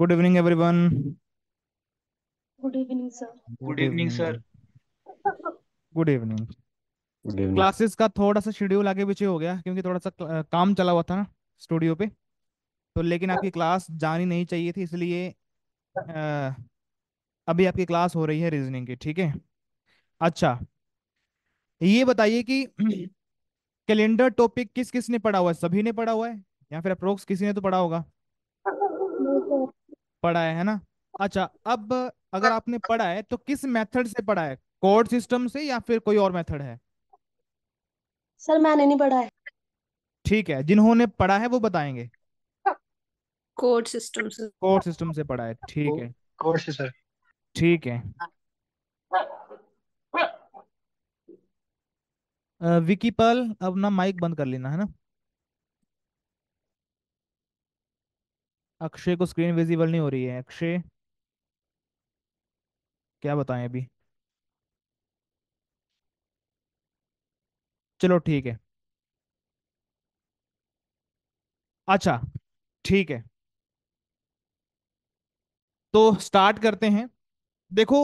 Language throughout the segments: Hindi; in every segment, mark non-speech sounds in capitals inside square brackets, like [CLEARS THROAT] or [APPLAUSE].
Good evening everyone good evening sir good evening sir good evening classes का थोड़ा सा शेड्यूल आगे पीछे हो गया क्योंकि थोड़ा सा काम चला हुआ था ना स्टूडियो पे तो लेकिन आपकी क्लास जानी नहीं चाहिए थी इसलिए अभी आपकी क्लास हो रही है रीजनिंग की ठीक है अच्छा ये बताइए कि कैलेंडर टॉपिक किस किस ने पढ़ा हुआ है सभी ने पढ़ा हुआ है या फिर अप्रोक्स किसी ने तो पढ़ा होगा पढ़ा है है ना अच्छा अब अगर हाँ। आपने पढ़ा है तो किस मेथड से पढ़ा है कोड सिस्टम से या फिर कोई और मेथड है सर मैंने नहीं पढ़ा है ठीक है जिन्होंने पढ़ा है वो बताएंगे कोड सिस्टम से कोड सिस्टम से पढ़ा है ठीक है कोड से सर ठीक है विकीपल अपना माइक बंद कर लेना है ना अक्षय को स्क्रीन विजिबल नहीं हो रही है अक्षय क्या बताएं अभी चलो ठीक है अच्छा ठीक है तो स्टार्ट करते हैं देखो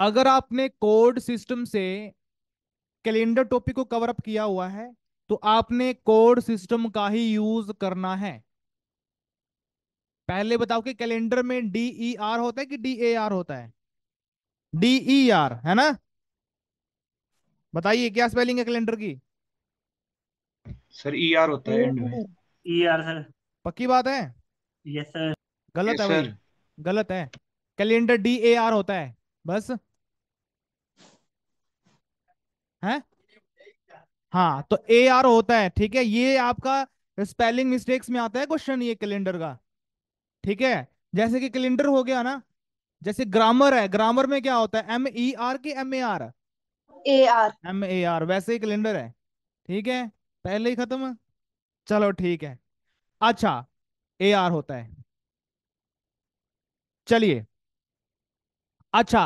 अगर आपने कोड सिस्टम से कैलेंडर टॉपिक को कवर अप किया हुआ है तो आपने कोड सिस्टम का ही यूज करना है पहले बताओ कि कैलेंडर में डी ई आर होता है कि डी ए आर होता है डी ई आर है ना बताइए क्या स्पेलिंग है कैलेंडर की सर ई e आर होता है एंड में ई e आर सर पक्की बात है यस सर गलत है भाई गलत है कैलेंडर डी ए आर होता है बस है हाँ तो ए आर होता है ठीक है ये आपका स्पेलिंग मिस्टेक्स में आता है क्वेश्चन ये कैलेंडर का ठीक है जैसे कि कैलेंडर हो गया ना जैसे ग्रामर है ग्रामर में क्या होता है एम ई आर के M A R A R M A R वैसे ही कैलेंडर है ठीक है पहले ही खत्म चलो ठीक है अच्छा ए आर होता है चलिए अच्छा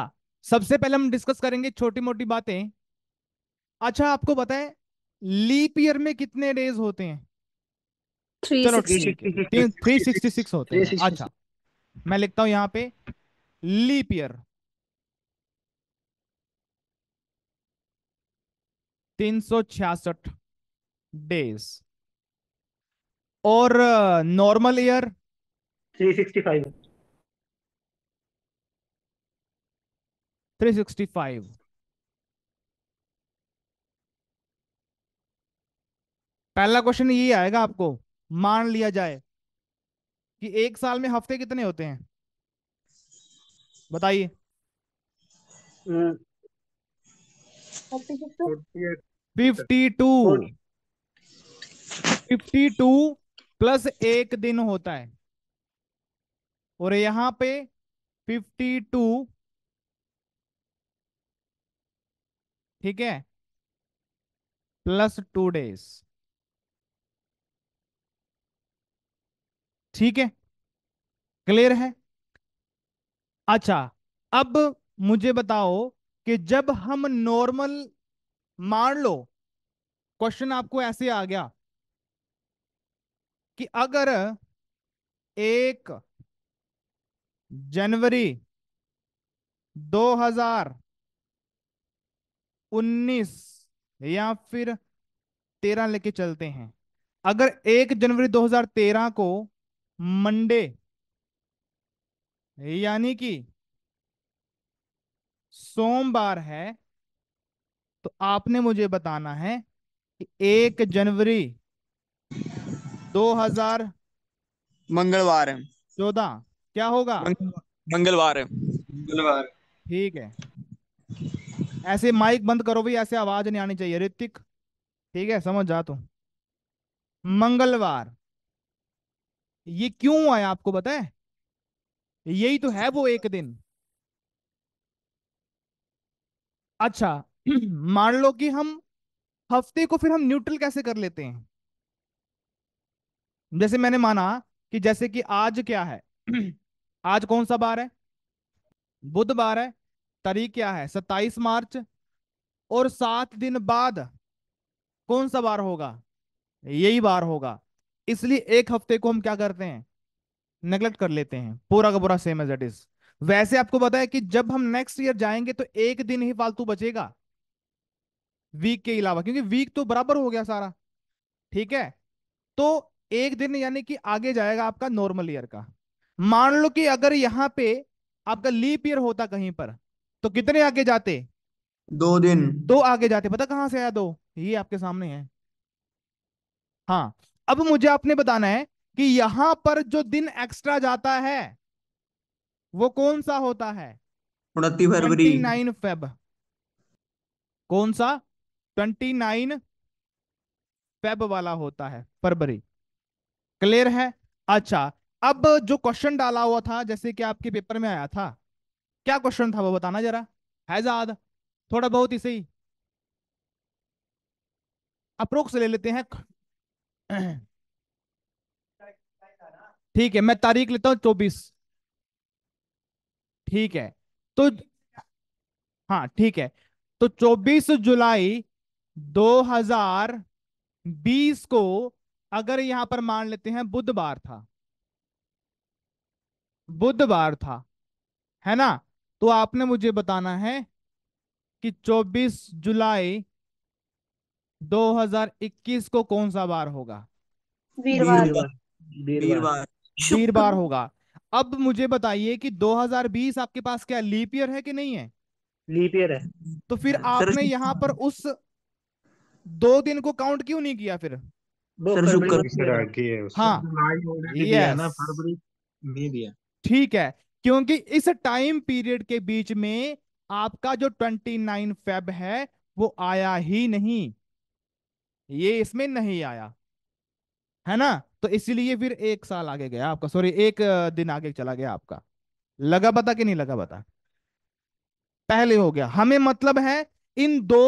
सबसे पहले हम डिस्कस करेंगे छोटी मोटी बातें अच्छा आपको बताए लीप ईयर में कितने डेज होते हैं चलो थ्री सिक्सटी सिक्स होते हैं अच्छा मैं लिखता हूं यहां पे लीप ईयर तीन सौ छियासठ डेज और normal year three sixty five three sixty five पहला क्वेश्चन ये आएगा आपको मान लिया जाए कि एक साल में हफ्ते कितने होते हैं बताइए fifty two fifty two plus एक दिन होता है और यहां पे फिफ्टी टू ठीक है प्लस टू डेज ठीक है क्लियर है अच्छा अब मुझे बताओ कि जब हम नॉर्मल मान लो क्वेश्चन आपको ऐसे आ गया कि अगर एक जनवरी 2019 या फिर 13 लेके चलते हैं अगर एक जनवरी 2013 को मंडे यानी कि सोमवार है तो आपने मुझे बताना है कि एक जनवरी 2000 मंगलवार है चौदह क्या होगा मंगलवार है मंगलवार ठीक है ऐसे माइक बंद करो भाई ऐसे आवाज नहीं आनी चाहिए ऋतिक ठीक है समझ जा तू मंगलवार ये क्यों आया आपको पता है यही तो है वो एक दिन अच्छा [CLEARS THROAT] मान लो कि हम हफ्ते को फिर हम न्यूट्रल कैसे कर लेते हैं जैसे मैंने माना कि जैसे कि आज क्या है [CLEARS THROAT] आज कौन सा बार है बुधवार है तारीख क्या है सत्ताईस मार्च और सात दिन बाद कौन सा बार होगा यही बार होगा इसलिए एक हफ्ते को हम क्या करते हैं नेग्लेक्ट कर लेते हैं पूरा का पूरा सेम एज इट इज वैसे आपको पता है कि जब हम नेक्स्ट ईयर जाएंगे तो एक दिन ही फालतू बचेगा वीक के अलावा क्योंकि वीक तो बराबर हो गया सारा ठीक है तो एक दिन यानी कि आगे जाएगा आपका नॉर्मल ईयर का मान लो कि अगर यहां पे आपका लीप ईयर होता कहीं पर तो कितने आगे जाते दो दिन दो आगे जाते पता कहां से आया दो ये आपके सामने है हाँ अब मुझे आपने बताना है कि यहां पर जो दिन एक्स्ट्रा जाता है वो कौन सा होता है ट्वेंटी फरवरी नाइन फेब कौन सा ट्वेंटी नाइन फेब वाला होता है फरवरी क्लियर है अच्छा अब जो क्वेश्चन डाला हुआ था जैसे कि आपके पेपर में आया था क्या क्वेश्चन था वो बताना जरा है ज्यादा थोड़ा बहुत ही सही अप्रोक्स ले लेते हैं ठीक है मैं तारीख लेता हूं चौबीस ठीक है तो हाँ ठीक है तो 24 जुलाई 2020 को अगर यहां पर मान लेते हैं बुधवार था बुधवार था है ना तो आपने मुझे बताना है कि 24 जुलाई 2021 को कौन सा बार होगा वीरवार बार होगा अब मुझे बताइए कि 2020 आपके पास क्या लीप ईयर है कि नहीं है लीप ईयर है तो फिर आपने यहाँ पर उस दो दिन को काउंट क्यों नहीं किया फिर हाँ ठीक है क्योंकि इस टाइम पीरियड के बीच में आपका जो 29 फेब है वो आया ही नहीं ये इसमें नहीं आया है ना तो इसीलिए फिर एक साल आगे गया आपका सॉरी एक दिन आगे चला गया आपका लगा पता कि नहीं लगा पता पहले हो गया हमें मतलब है इन दो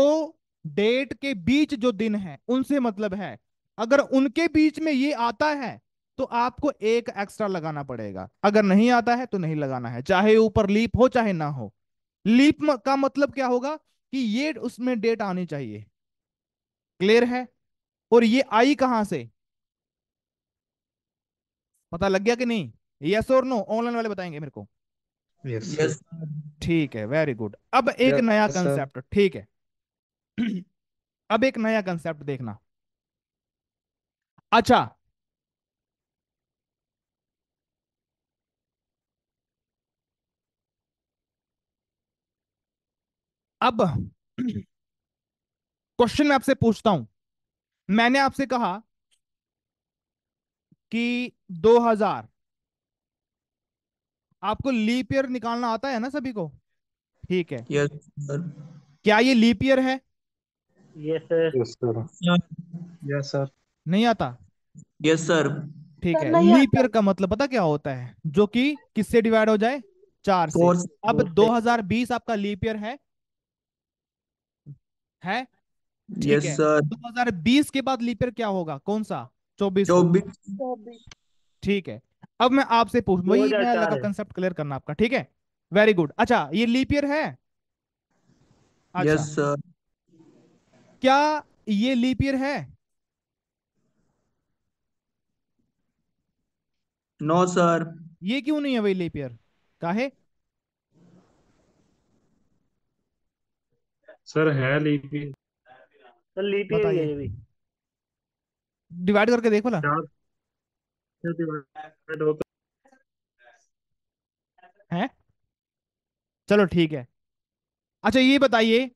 डेट के बीच जो दिन है उनसे मतलब है अगर उनके बीच में ये आता है तो आपको एक एक्स्ट्रा लगाना पड़ेगा अगर नहीं आता है तो नहीं लगाना है चाहे ऊपर लीप हो चाहे ना हो लीप का मतलब क्या होगा कि ये उसमें डेट आनी चाहिए क्लियर है और ये आई कहां से पता लग गया कि नहीं यस और नो ऑनलाइन वाले बताएंगे मेरे को यस ठीक है वेरी गुड अब एक yes, नया कंसेप्ट ठीक है [CLEARS THROAT] अब एक नया कंसेप्ट देखना अच्छा अब क्वेश्चन [CLEARS THROAT] मैं आपसे पूछता हूं मैंने आपसे कहा कि 2000 आपको लीप ईयर निकालना आता है ना सभी को ठीक है yes, क्या ये लीप ईयर है यस सर यस सर नहीं आता यस सर ठीक है लीप ईयर का मतलब पता क्या होता है जो कि किससे डिवाइड हो जाए चार से अब 2020 आपका लीप ईयर है है यस सर 2020 के बाद लीपर क्या होगा कौन सा चौबीस चौबीस ठीक है अब मैं आपसे पूछ वही लगा कंसेप्ट क्लियर करना आपका ठीक है वेरी गुड अच्छा ये लीपियर है अच्छा yes, क्या ये लीपियर है नो no, सर ये क्यों नहीं है भाई लीपियर काहे सर है लीपियर लीप ईयर ही है ये भी डिवाइड करके देखो ना है चलो ठीक है अच्छा ये बताइए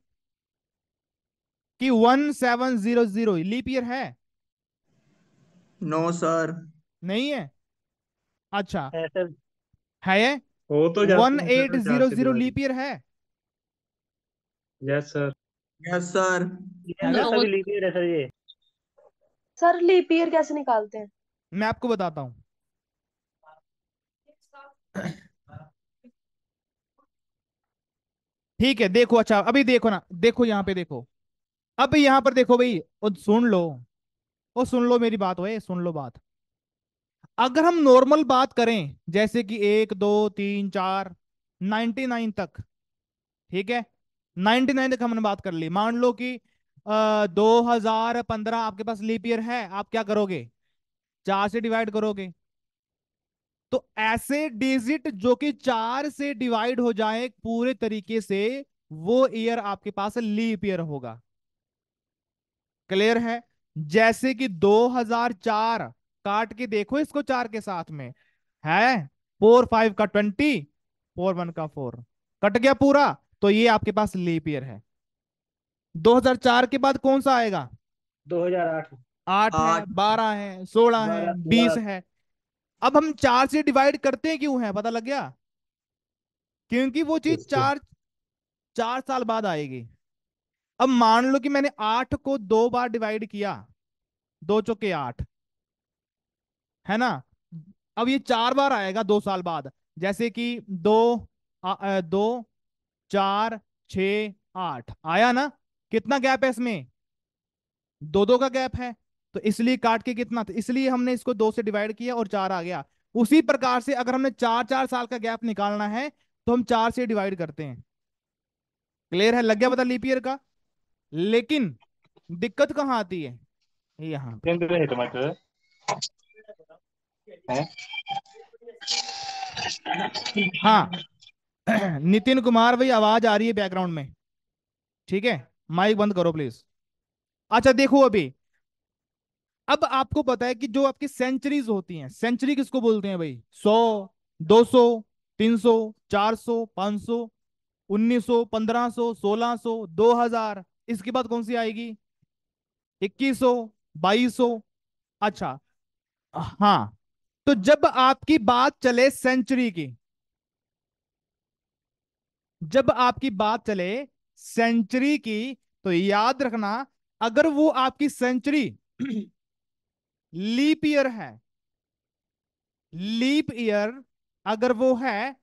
कि one seven zero zero leap year है नो no, सर नहीं है अच्छा तो है वन तो eight zero zero leap year है yes sir yes sir sir leap year कैसे निकालते हैं मैं आपको बताता हूँ ठीक है देखो अच्छा अभी देखो ना देखो यहाँ पे देखो अब यहाँ पर देखो भाई और सुन लो ओ सुन लो मेरी बात हो सुन लो बात अगर हम नॉर्मल बात करें जैसे कि एक दो तीन चार नाइन्टी नाइन तक ठीक है नाइनटी नाइन तक हमने बात कर ली मान लो कि दो हजार पंद्रह आपके पास लीप ईयर है आप क्या करोगे चार से डिवाइड करोगे तो ऐसे डिजिट जो कि चार से डिवाइड हो जाए पूरे तरीके से वो ईयर आपके पास लीप ईयर होगा क्लियर है जैसे कि 2004 काट के देखो इसको चार के साथ में है फोर फाइव का ट्वेंटी फोर वन का फोर कट गया पूरा तो ये आपके पास लीप ईयर है 2004 के बाद कौन सा आएगा 2008 आठ है बारह है सोलह है बीस है अब हम चार से डिवाइड करते क्यों हैं पता लग गया क्योंकि वो चीज चार चार साल बाद आएगी अब मान लो कि मैंने आठ को दो बार डिवाइड किया दो चौके आठ है ना अब ये चार बार आएगा दो साल बाद जैसे कि दो आ, दो चार छ आठ आया ना कितना गैप है इसमें दो दो का गैप है तो इसलिए काट के कितना तो इसलिए हमने इसको दो से डिवाइड किया और चार आ गया उसी प्रकार से अगर हमने चार चार साल का गैप निकालना है तो हम चार से डिवाइड करते हैं क्लियर है लग गया पता लीपियर का लेकिन दिक्कत कहाँ आती है यहाँ हाँ [CLEARS THROAT] नितिन कुमार भाई आवाज आ रही है बैकग्राउंड में ठीक है माइक बंद करो प्लीज अच्छा देखो अभी अब आपको पता है कि जो आपकी सेंचुरीज होती हैं सेंचुरी किसको बोलते हैं भाई सौ दो सौ तीन सौ चार सौ पांच सौ उन्नीस सौ पंद्रह सो सोलह सो दो हजार इसके बाद कौन सी आएगी इक्कीस सौ बाईस सौ अच्छा हाँ तो जब आपकी बात चले सेंचुरी की जब आपकी बात चले सेंचुरी की तो याद रखना अगर वो आपकी सेंचुरी लीप ईयर है लीप ईयर अगर वो है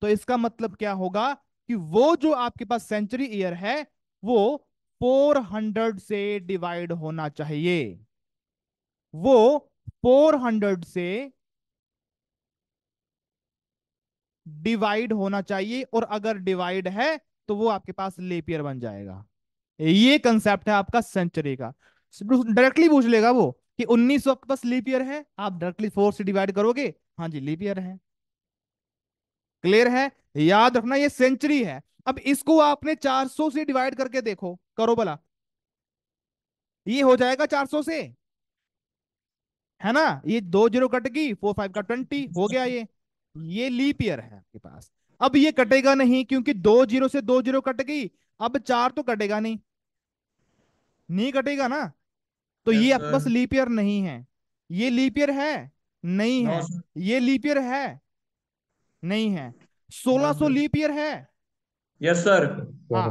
तो इसका मतलब क्या होगा कि वो जो आपके पास सेंचुरी ईयर है वो 400 से डिवाइड होना चाहिए वो 400 से डिवाइड होना चाहिए और अगर डिवाइड है तो वो आपके पास लेपियर बन जाएगा ये कंसेप्ट है आपका सेंचुरी का डायरेक्टली पूछ लेगा वो कि 1900 आपके पास लेपियर है आप डायरेक्टली फोर से डिवाइड करोगे हाँ जी लेपियर है क्लियर है याद रखना ये सेंचुरी है अब इसको आपने 400 से डिवाइड करके देखो करो भला ये हो जाएगा 400 से है ना ये दो जीरो कट गई फोर फाइव का ट्वेंटी हो गया ये ये लीप ईयर है आपके पास अब ये कटेगा नहीं क्योंकि दो जीरो से दो जीरो कट गई अब चार तो कटेगा नहीं नहीं कटेगा ना तो yes, ये आपके पास लीप ईयर नहीं है ये लीप ईयर है नहीं है ये लीप ईयर है नहीं है सोलह सो लीप ईयर है यस सर हाँ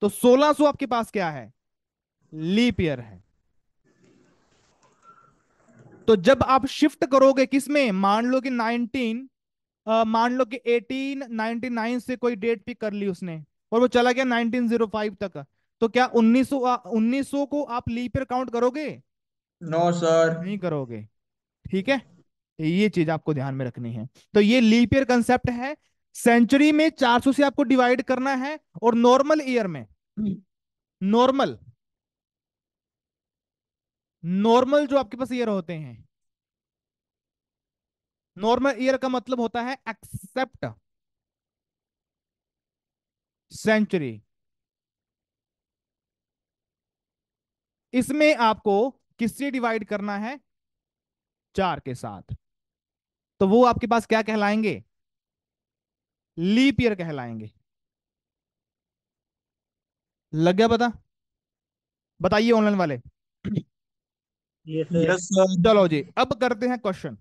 तो सोलह सो आपके पास क्या है लीप ईयर है तो जब आप शिफ्ट करोगे किसमें मान लो कि नाइनटीन मान लो कि 1899 से कोई डेट पिक कर ली उसने और वो चला गया 1905 तक तो क्या 1900 1900 को आप लीप ईयर काउंट करोगे नो no, सर नहीं करोगे ठीक है ये चीज आपको ध्यान में रखनी है तो ये लीप ईयर कंसेप्ट है सेंचुरी में 400 से आपको डिवाइड करना है और नॉर्मल ईयर में नॉर्मल नॉर्मल जो आपके पास ईयर होते हैं नॉर्मल ईयर का मतलब होता है एक्सेप्ट सेंचुरी इसमें आपको किससे डिवाइड करना है चार के साथ तो वो आपके पास क्या कहलाएंगे लीप ईयर कहलाएंगे लग गया पता बताइए ऑनलाइन वाले यस चलो जी अब करते हैं क्वेश्चन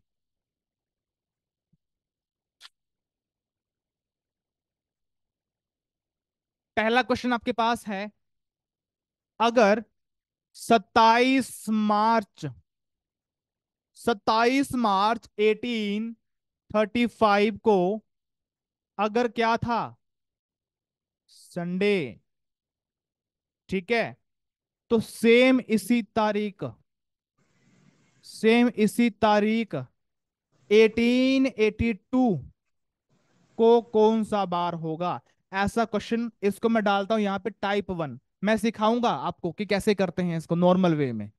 पहला क्वेश्चन आपके पास है अगर 27 मार्च 27 मार्च 1835 को अगर क्या था संडे ठीक है तो सेम इसी तारीख सेम इसी तारीख 1882 को कौन सा बार होगा ऐसा क्वेश्चन इसको मैं डालता हूं यहाँ पे टाइप वन मैं सिखाऊंगा आपको कि कैसे करते हैं इसको नॉर्मल वे में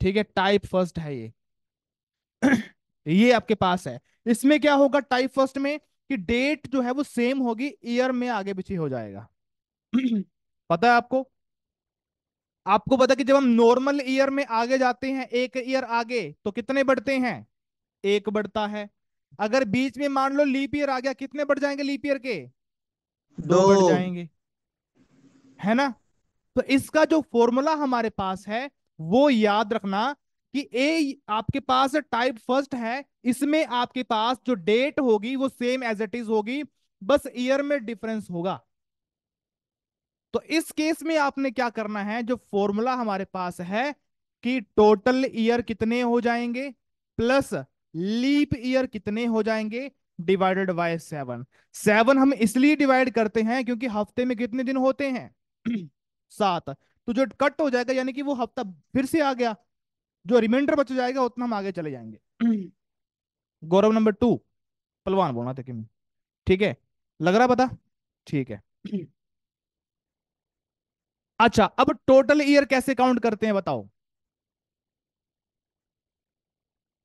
ठीक है टाइप फर्स्ट है ये [CLEARS THROAT] ये आपके पास है इसमें क्या होगा टाइप फर्स्ट में कि डेट जो है वो सेम होगी ईयर में आगे पीछे हो जाएगा [CLEARS THROAT] पता है आपको आपको पता कि जब हम नॉर्मल ईयर में आगे जाते हैं एक ईयर आगे तो कितने बढ़ते हैं एक बढ़ता है अगर बीच में मान लो लीप ईयर आ गया कितने बढ़ जाएंगे लीप ईयर के दो बढ़ जाएंगे है ना तो इसका जो फॉर्मूला हमारे पास है वो याद रखना कि ए आपके पास टाइप फर्स्ट है इसमें आपके पास जो डेट होगी वो सेम एज इट इज होगी बस ईयर में डिफरेंस होगा तो इस केस में आपने क्या करना है जो फॉर्मूला हमारे पास है कि टोटल ईयर कितने हो जाएंगे प्लस लीप ईयर कितने हो जाएंगे डिवाइडेड बाय सेवन सेवन हम इसलिए डिवाइड करते हैं क्योंकि हफ्ते में कितने दिन होते हैं [CLEARS THROAT] सात तो जो कट हो जाएगा यानी कि वो हफ्ता फिर से आ गया जो रिमाइंडर बच जाएगा उतना हम आगे चले जाएंगे [CLEARS THROAT] गौरव नंबर टू पलवान बोलना था कि ठीक है लग रहा पता ठीक है [CLEARS THROAT] अच्छा अब टोटल ईयर कैसे काउंट करते हैं बताओ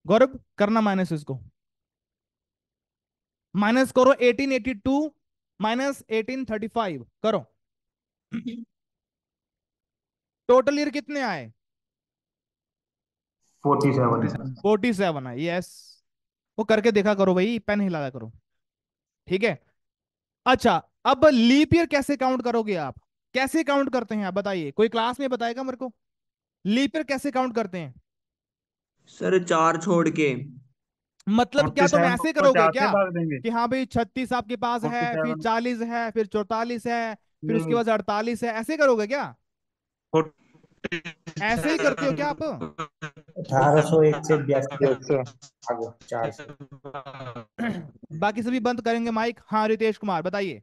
गौरव करना माइनस इसको माइनस करो 1882 माइनस 1835 करो टोटल ईयर कितने आए 47 47 आए यस वो करके देखा करो भाई पेन हिलाया करो ठीक है अच्छा अब लीप ईयर कैसे काउंट करोगे आप कैसे काउंट करते हैं आप बताइए कोई क्लास में बताएगा मेरे को लीप ईयर कैसे काउंट करते हैं सर चार छोड़ के मतलब क्या तुम ऐसे करोगे क्या कि हाँ भाई छत्तीस आपके पास है फिर चालीस है फिर चौतालीस है फिर उसके हम्म। बाद अड़तालीस है ऐसे करोगे क्या ऐसे ही करते हो क्या आप सौ [CLEARS THROAT] बाकी सभी बंद करेंगे माइक हाँ रितेश कुमार बताइए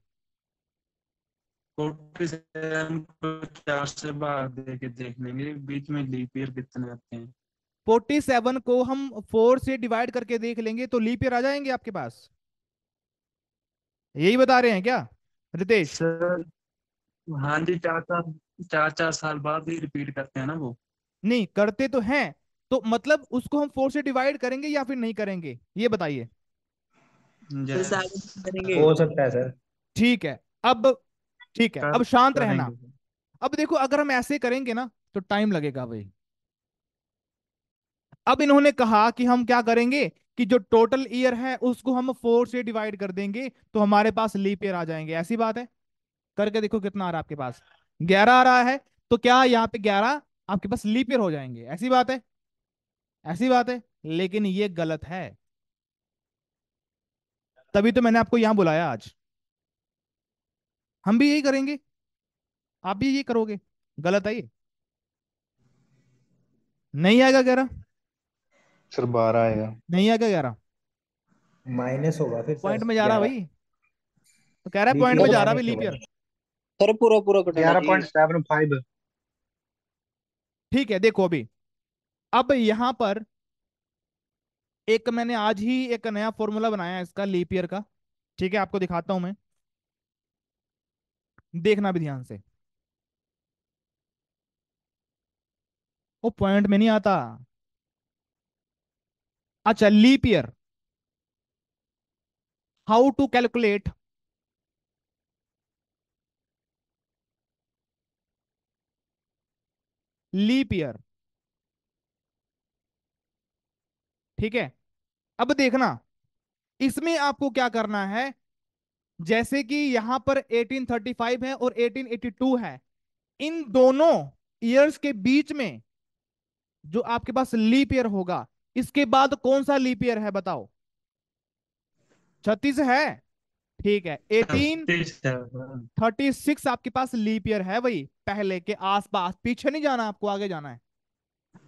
चार से बाहर देख लेंगे बीच में कितने आते हैं फोर्टी सेवन को हम फोर से डिवाइड करके देख लेंगे तो लीप ईयर आ जाएंगे आपके पास यही बता रहे हैं क्या रितेश हाँ जी चार चार चार चार साल बाद ही रिपीट करते हैं ना वो नहीं करते तो हैं तो मतलब उसको हम फोर से डिवाइड करेंगे या फिर नहीं करेंगे ये बताइए हो सकता है सर ठीक है अब ठीक है अब शांत रहना अब देखो अगर हम ऐसे करेंगे ना तो टाइम लगेगा भाई अब इन्होंने कहा कि हम क्या करेंगे कि जो टोटल ईयर है उसको हम फोर से डिवाइड कर देंगे तो हमारे पास लीप ईयर आ जाएंगे ऐसी बात है करके देखो कितना आ रहा है आपके पास ग्यारह आ रहा है तो क्या यहाँ पे ग्यारह आपके पास लीप ईयर हो जाएंगे ऐसी बात है ऐसी बात है लेकिन ये गलत है तभी तो मैंने आपको यहां बुलाया आज हम भी यही करेंगे आप भी यही करोगे गलत है ये नहीं आएगा कह रहा सर बारह आएगा नहीं आएगा ग्यारह माइनस होगा फिर पॉइंट में जा रहा भाई तो कह रहा है पॉइंट में जा रहा भाई लीप ईयर सर पूरा पूरा कट फाइव ठीक है देखो अभी अब यहां पर एक मैंने आज ही एक नया फॉर्मूला बनाया इसका लीप ईयर का ठीक है आपको दिखाता हूं मैं देखना भी ध्यान से वो पॉइंट में नहीं आता अच्छा leap year how to calculate leap year ठीक है अब देखना इसमें आपको क्या करना है जैसे कि यहां पर 1835 है और 1882 है इन दोनों ईयर्स के बीच में जो आपके पास लीप ईयर होगा इसके बाद कौन सा लीप ईयर है बताओ छत्तीस है ठीक है एटीन हाँ। थर्टी सिक्स आपके पास लीप ईयर है वही पहले के आसपास पीछे नहीं जाना आपको आगे जाना है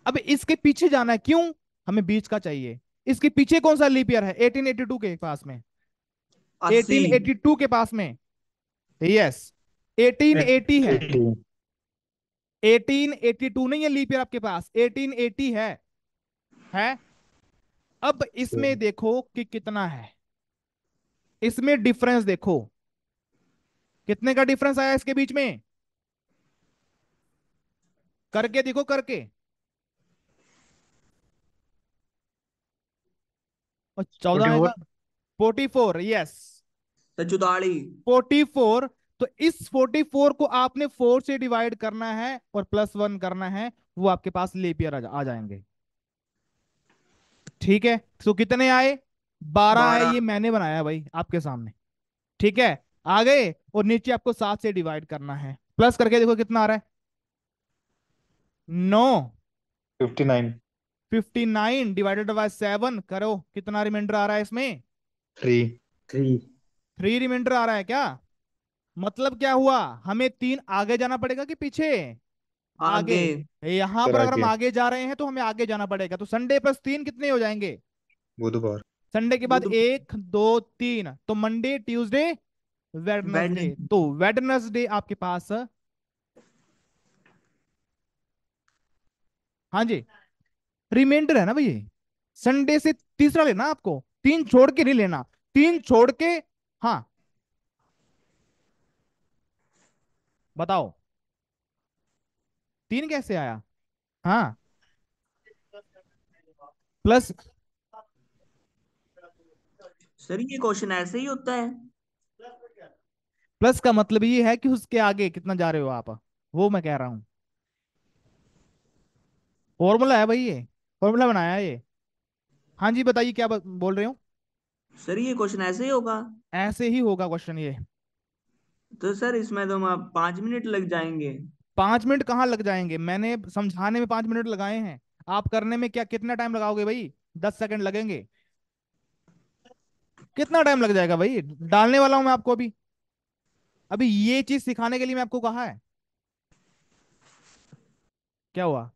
अब इसके पीछे जाना है क्यों हमें बीच का चाहिए इसके पीछे कौन सा लीप ईयर है 1882 के पास में 1882 के पास में यस 1880 है 1882 नहीं है लीप ईयर आपके पास 1880 है है अब इसमें हम्म। देखो कि कितना है इसमें डिफरेंस देखो कितने का डिफरेंस आया इसके बीच में करके देखो करके चौदह फोर्टी फोर यस चौताली फोर्टी फोर तो इस फोर्टी फोर को आपने फोर से डिवाइड करना है और प्लस वन करना है वो आपके पास लेपियर आ, जा, आ जाएंगे ठीक है तो कितने आए बारह है ये मैंने बनाया भाई आपके सामने ठीक है आ गए और नीचे आपको सात से डिवाइड करना है प्लस करके देखो कितना आ रहा है नौ fifty nine fifty nine divided by seven करो कितना रिमाइंडर आ रहा है इसमें थ्री थ्री थ्री रिमाइंडर आ रहा है क्या मतलब क्या हुआ हमें तीन आगे जाना पड़ेगा कि पीछे आगे, यहाँ पर अगर हम आगे जा रहे हैं तो हमें आगे जाना पड़ेगा तो संडे प्लस तीन कितने हो जाएंगे बुधवार संडे के बाद एक दो तीन तो मंडे ट्यूसडे वेडनेसडे तो वेडनेसडे आपके पास हाँ जी रिमाइंडर है ना भैया संडे से तीसरा लेना आपको तीन छोड़ के नहीं लेना तीन छोड़ के हाँ बताओ तीन कैसे आया हाँ प्लस सर ये क्वेश्चन ऐसे ही होता है प्लस का मतलब ये है कि उसके आगे कितना जा रहे हो आप वो मैं कह रहा हूं फॉर्मूला है भाई ये फॉर्मूला बनाया ये हाँ जी बताइए क्या बोल रहे हो सर ये क्वेश्चन ऐसे ही होगा ऐसे ही होगा क्वेश्चन ये तो सर इसमें तो पांच मिनट लग जाएंगे पांच मिनट कहाँ लग जाएंगे मैंने समझाने में पांच मिनट लगाए हैं आप करने में क्या कितना टाइम लगाओगे भाई दस सेकंड लगेंगे कितना टाइम लग जाएगा भाई डालने वाला हूं मैं आपको अभी अभी ये चीज सिखाने के लिए मैं आपको कहा है क्या हुआ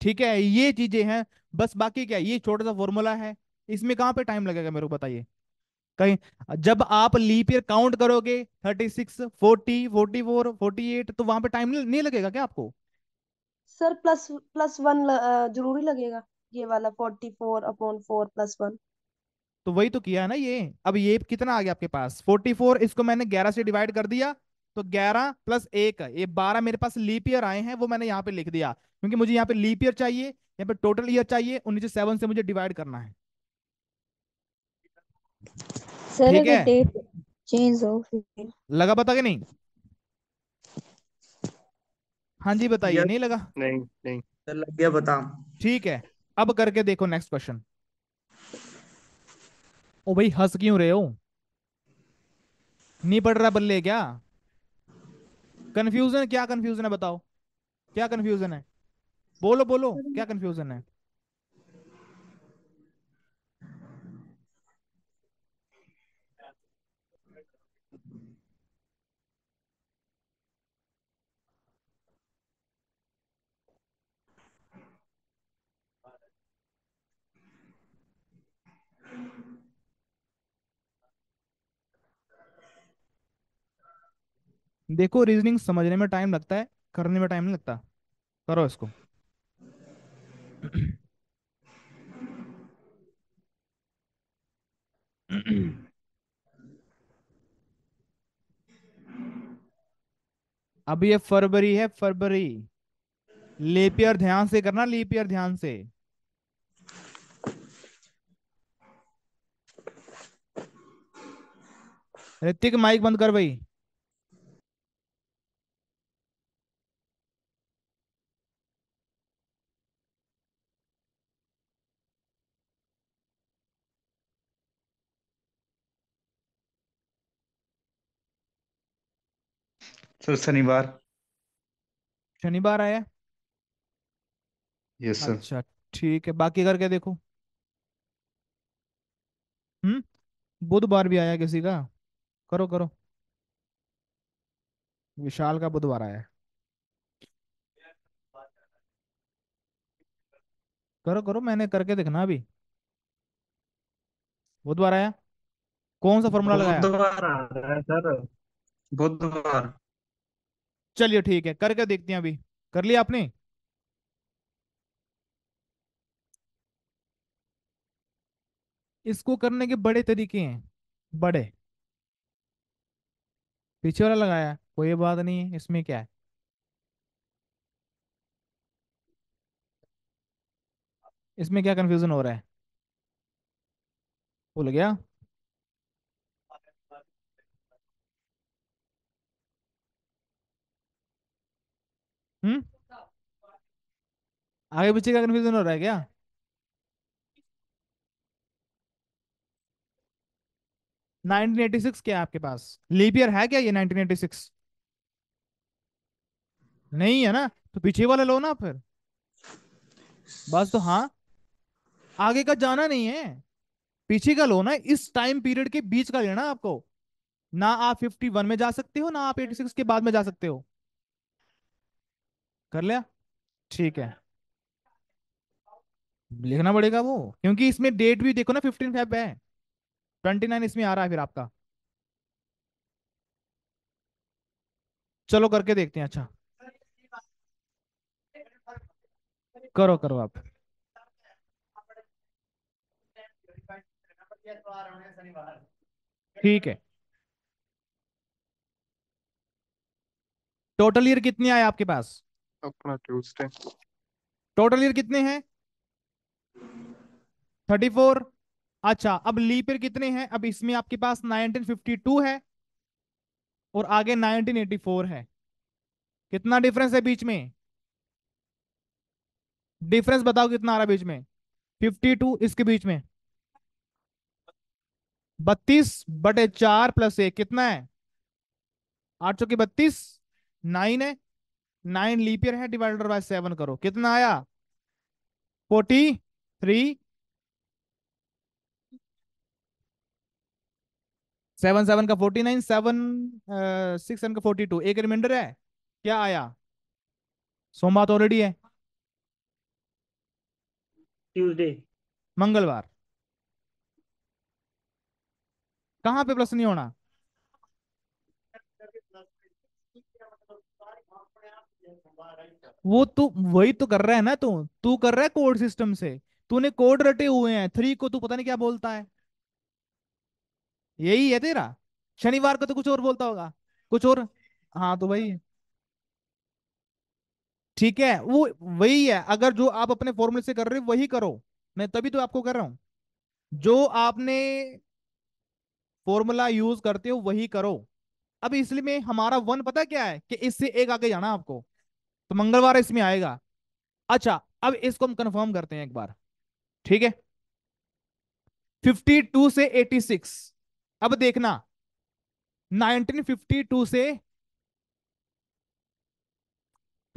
ठीक है ये चीजें हैं बस बाकी क्या ये छोटा सा फॉर्मूला है इसमें कहां पे टाइम लगेगा मेरे को बताइए कहीं जब आप लीप ईयर काउंट करोगे thirty six forty forty four forty eight तो वहां पे टाइम नहीं लगेगा क्या आपको सर प्लस प्लस वन जरूरी लगेगा ये वाला forty four upon four plus one तो वही तो किया है ना ये अब ये कितना आ गया आपके पास फोर्टी फोर इसको मैंने ग्यारह से डिवाइड कर दिया तो ग्यारह प्लस एक ये बारह मेरे पास लीप ईयर आए हैं वो मैंने यहाँ पे लिख दिया क्योंकि मुझे यहाँ पे लीप ईयर चाहिए यहाँ पे टोटल ईयर चाहिए उन्नीस सेवन से मुझे डिवाइड करना है ठीक है चेंज हो लगा पता कि नहीं हाँ जी बताइए नहीं लगा नहीं नहीं सर लग गया बता ठीक है अब करके देखो नेक्स्ट क्वेश्चन ओ भाई हंस क्यों रहे हो नहीं पढ़ रहा बल्ले क्या कंफ्यूजन क्या कंफ्यूजन है बताओ क्या कंफ्यूजन है बोलो बोलो क्या कंफ्यूजन है देखो रीजनिंग समझने में टाइम लगता है करने में टाइम नहीं लगता करो इसको अब ये फरवरी है फरवरी लेपियर ध्यान से करना लेपियर ध्यान से ऋतिक माइक बंद कर भाई सर शनिवार शनिवार आया यस सर अच्छा ठीक है बाकी करके देखो हम्म बुधवार भी आया किसी का करो करो विशाल का बुधवार आया करो करो मैंने करके देखना अभी बुधवार आया कौन सा फॉर्मूला लगाया बुधवार आ रहा है सर बुधवार चलिए ठीक है करके देखते हैं अभी कर लिया आपने इसको करने के बड़े तरीके हैं बड़े पीछे वाला लगाया कोई बात नहीं है इसमें क्या है इसमें क्या कंफ्यूजन हो रहा है भूल गया आगे पीछे का कन्फ्यूजन हो रहा है क्या नाइनटीन एटी सिक्स क्या आपके पास लीपियर है क्या ये नाइनटीन एटी सिक्स नहीं है ना तो पीछे वाला लो ना फिर बस तो हाँ आगे का जाना नहीं है पीछे का लो ना इस टाइम पीरियड के बीच का लेना आपको ना आप फिफ्टी वन में जा सकते हो ना आप एटी सिक्स के बाद में जा सकते हो कर लिया ठीक है लिखना पड़ेगा वो क्योंकि इसमें डेट भी देखो ना फिफ्टीन फेब है ट्वेंटी नाइन इसमें आ रहा है फिर आपका चलो करके देखते हैं अच्छा करो करो आप ठीक है टोटल ईयर कितने आए आपके पास अपना ट्यूसडे टोटल ईयर कितने हैं थर्टी फोर अच्छा अब लीपर कितने हैं अब इसमें आपके पास 1952 है और आगे 1984 है कितना डिफरेंस है बीच में डिफरेंस बताओ कितना आ रहा बीच में 52 इसके बीच में 32 बटे चार प्लस एक कितना है आठ सौ की बत्तीस नाइन है नाइन लीपियर है डिवाइडेड बाय सेवन करो कितना आया फोर्टी थ्री सेवन सेवन का forty nine seven six seven का फोर्टी टू एक रिमाइंडर है क्या आया सोमवार तो ऑलरेडी है ट्यूसडे मंगलवार कहां पे प्लस नहीं होना वो तू वही तो कर रहा है ना तू तू कर रहा है कोड सिस्टम से तूने कोड रटे हुए हैं थ्री को तू पता नहीं क्या बोलता है यही है तेरा शनिवार को तो कुछ और बोलता होगा कुछ और हाँ तो वही ठीक है वो वही है अगर जो आप अपने फॉर्मूले से कर रहे हो वही करो मैं तभी तो आपको कर रहा हूं जो आपने फॉर्मूला यूज करते हो वही करो अब इसलिए में हमारा वन पता क्या है कि इससे एक आगे जाना आपको तो मंगलवार इसमें आएगा अच्छा अब इसको हम कंफर्म करते हैं एक बार ठीक है 52 से 86 अब देखना 1952 से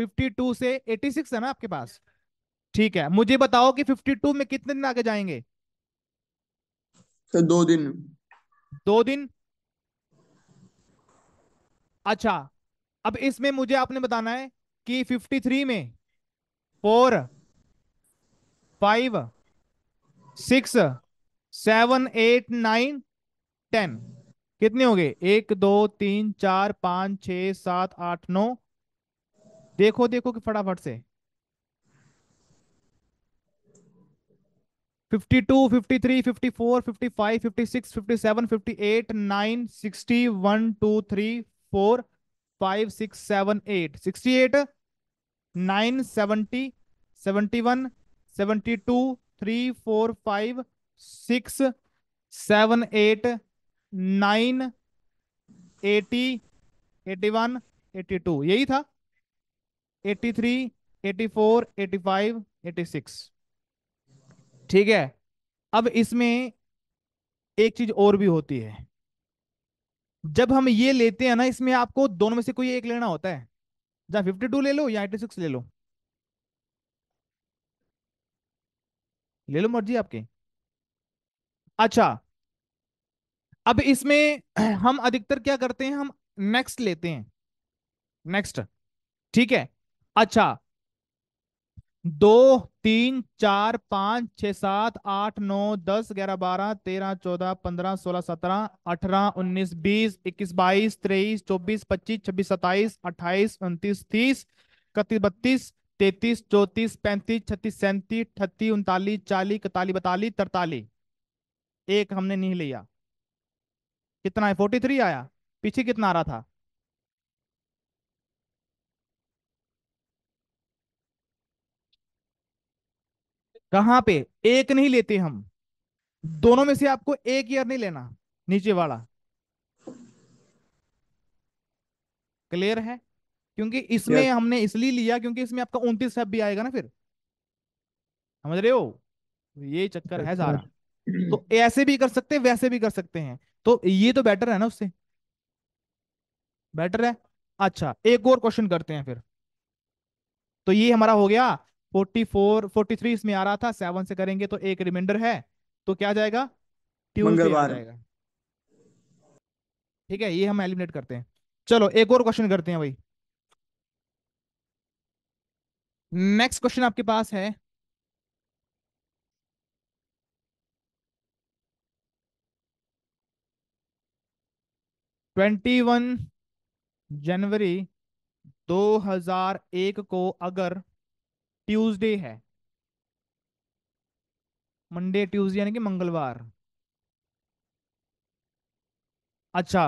52 से 86 है ना आपके पास ठीक है मुझे बताओ कि 52 में कितने दिन आगे जाएंगे दो दिन दो दिन अच्छा अब इसमें मुझे आपने बताना है कि 53 में four five six seven eight nine ten कितने हो गए एक दो तीन चार पांच छ सात आठ नौ देखो देखो कि फटाफट से fifty two fifty three fifty four fifty five fifty six fifty seven fifty eight nine sixty one two three four five six seven eight sixty eight nine seventy seventy one seventy two three four five six seven eight nine eighty eighty one eighty two यही था eighty three eighty four eighty five eighty six ठीक है अब इसमें एक चीज और भी होती है जब हम ये लेते हैं ना इसमें आपको दोनों में से कोई एक लेना होता है जहां फिफ्टी टू ले लो या एटी सिक्स ले लो ले लो मर्जी आपके अच्छा अब इसमें [CLEARS THROAT] हम अधिकतर क्या करते हैं हम नेक्स्ट लेते हैं नेक्स्ट ठीक है अच्छा दो तीन चार पांच छह सात आठ नौ दस ग्यारह बारह तेरह चौदह पंद्रह सोलह सत्रह अठारह उन्नीस बीस इक्कीस बाईस तेईस चौबीस पच्चीस छब्बीस सत्ताईस अट्ठाईस उनतीस तीस इकतीस बत्तीस तैतीस चौतीस पैंतीस छत्तीस सैंतीस अठत्तीस उनतालीस चालीस इकतालीस बतालीस तरतालीस एक हमने नहीं लिया कितना है फोर्टी थ्री आया पीछे कितना आ रहा था कहां पे एक नहीं लेते हम दोनों में से आपको एक ईयर नहीं लेना नीचे वाला क्लियर है क्योंकि इसमें yes. हमने इसलिए लिया क्योंकि इसमें आपका उनतीस स्टेप भी आएगा ना फिर समझ रहे हो तो ये चक्कर है अच्छा। सारा तो ऐसे भी कर सकते हैं वैसे भी कर सकते हैं तो ये तो बेटर है ना उससे बेटर है अच्छा एक और क्वेश्चन करते हैं फिर तो ये हमारा हो गया फोर्टी फोर फोर्टी थ्री इसमें आ रहा था सेवन से करेंगे तो एक रिमाइंडर है तो क्या जाएगा मंगलवार जाएगा ठीक है ये हम एलिमिनेट करते हैं चलो एक और क्वेश्चन करते हैं भाई नेक्स्ट क्वेश्चन आपके पास है ट्वेंटी वन जनवरी दो हजार एक को अगर ट्यूसडे है मंडे ट्यूसडे यानी कि मंगलवार अच्छा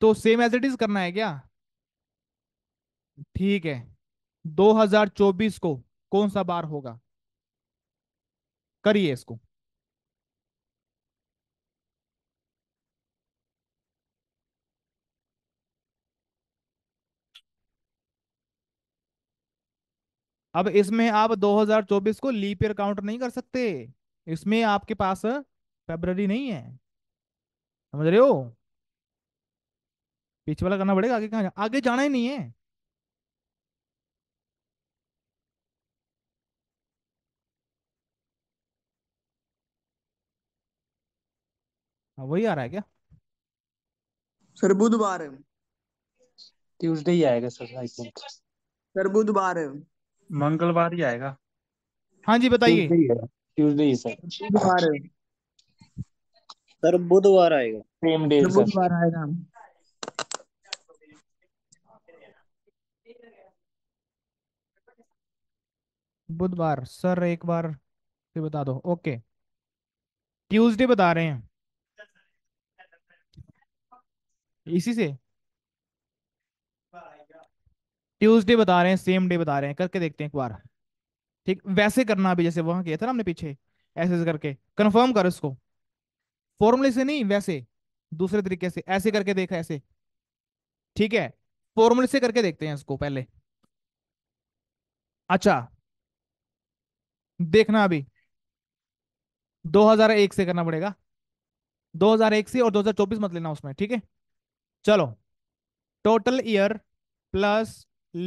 तो सेम एज इट इज करना है क्या ठीक है 2024 को कौन सा बार होगा करिए इसको अब इसमें आप 2024 को लीप ईयर काउंट नहीं कर सकते इसमें आपके पास फेब्ररी नहीं है समझ रहे हो पीछे वाला करना पड़ेगा आगे कहा आगे जाना ही नहीं है हाँ, वही आ रहा है क्या सर बुधवार ट्यूसडे ही आएगा सर आई थिंक सर बुधवार मंगलवार ही आएगा हाँ जी बताइए ट्यूसडे ही सर बुधवार सर बुधवार आएगा सेम डे सर बुधवार आएगा बुधवार सर एक बार से बता दो ओके ट्यूसडे बता रहे हैं इसी से ट्यूसडे बता रहे हैं सेम डे बता रहे हैं करके देखते हैं एक बार ठीक वैसे करना अभी जैसे वहां किया था ना हमने पीछे ऐसे ऐसे करके कंफर्म कर उसको फॉर्मूले से नहीं वैसे दूसरे तरीके से ऐसे करके देखा ऐसे ठीक है फॉर्मूले से करके देखते हैं इसको पहले अच्छा देखना अभी 2001 से करना पड़ेगा 2001 से और 2024 मत लेना उसमें ठीक है चलो total year plus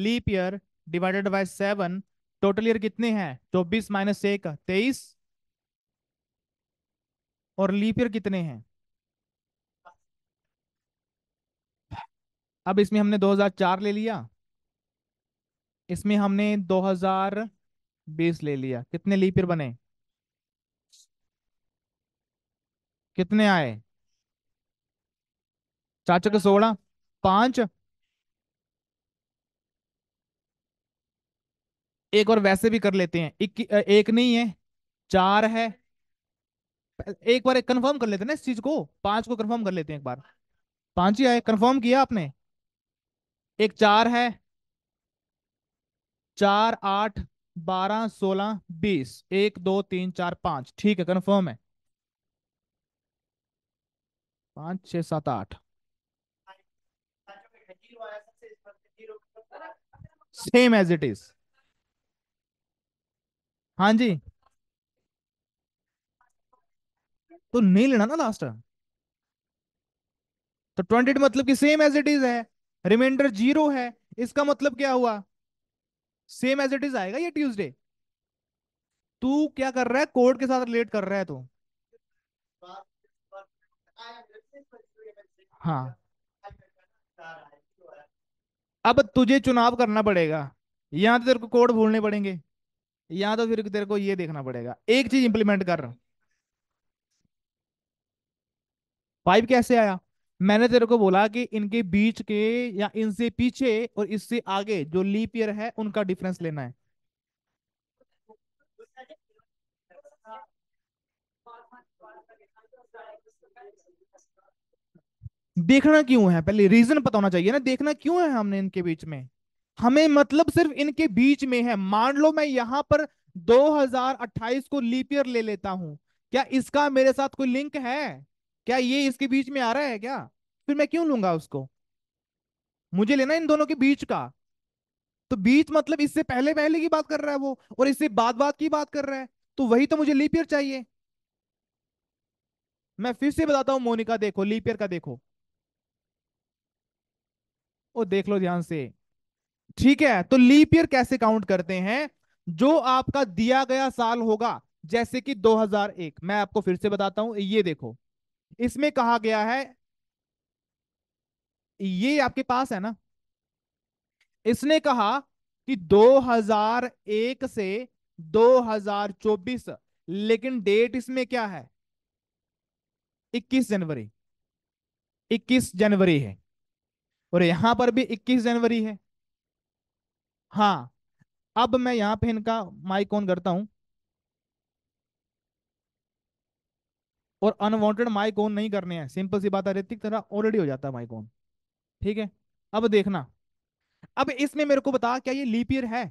leap year divided by seven total year कितने हैं चौबीस माइनस एक तेईस और लीप ईयर कितने हैं अब इसमें हमने 2004 ले लिया इसमें हमने 2020 ले लिया कितने लीप ईयर बने कितने आए चार सोलह पांच एक और वैसे भी कर लेते हैं एक, एक नहीं है चार है एक बार कंफर्म कर लेते हैं ना इस चीज को पांच को कंफर्म कर लेते हैं एक बार पांच ही आए कंफर्म किया आपने एक चार है चार आठ बारह सोलह बीस एक दो तीन चार पांच ठीक है कंफर्म है पांच छह सात आठ सेम एज इट इज हां जी तो नहीं लेना ना लास्ट तो ट्वेंटी मतलब कि सेम एज इट इज है रिमाइंडर जीरो है इसका मतलब क्या हुआ सेम एज इट इज आएगा ये ट्यूसडे तू क्या कर रहा है कोर्ट के साथ रिलेट कर रहा है तू हाँ अब तुझे चुनाव करना पड़ेगा या तो तेरे को कोड भूलने पड़ेंगे या तो फिर तेरे को ये देखना पड़ेगा एक चीज इंप्लीमेंट कर पाइप कैसे आया मैंने तेरे को बोला कि इनके बीच के या इनसे पीछे और इससे आगे जो लीप ईयर है उनका डिफरेंस लेना है देखना क्यों है पहले रीजन पता होना चाहिए ना देखना क्यों है हमने इनके बीच में हमें मतलब सिर्फ इनके बीच में है मान लो मैं यहाँ पर 2028 को लीप ईयर ले लेता हूं क्या इसका मेरे साथ कोई लिंक है क्या ये इसके बीच में आ रहा है क्या फिर मैं क्यों लूंगा उसको मुझे लेना इन दोनों के बीच का तो बीच मतलब इससे पहले पहले की बात कर रहा है वो और इससे बाद बाद की बात कर रहा है तो वही तो मुझे लीपियर चाहिए मैं फिर से बताता हूँ मोनिका देखो लीपियर का देखो और देख लो ध्यान से ठीक है तो लीप ईयर कैसे काउंट करते हैं जो आपका दिया गया साल होगा जैसे कि 2001 मैं आपको फिर से बताता हूं ये देखो इसमें कहा गया है ये आपके पास है ना इसने कहा कि 2001 से 2024 लेकिन डेट इसमें क्या है 21 जनवरी 21 जनवरी है और यहां पर भी 21 जनवरी है हाँ अब मैं यहां पे इनका माइक ऑन करता हूं और अनवांटेड माइक ऑन नहीं करने हैं सिंपल सी बात है ऋतिक तरह ऑलरेडी हो जाता है माइक ऑन ठीक है अब देखना अब इसमें मेरे को बता क्या ये लीप ईयर है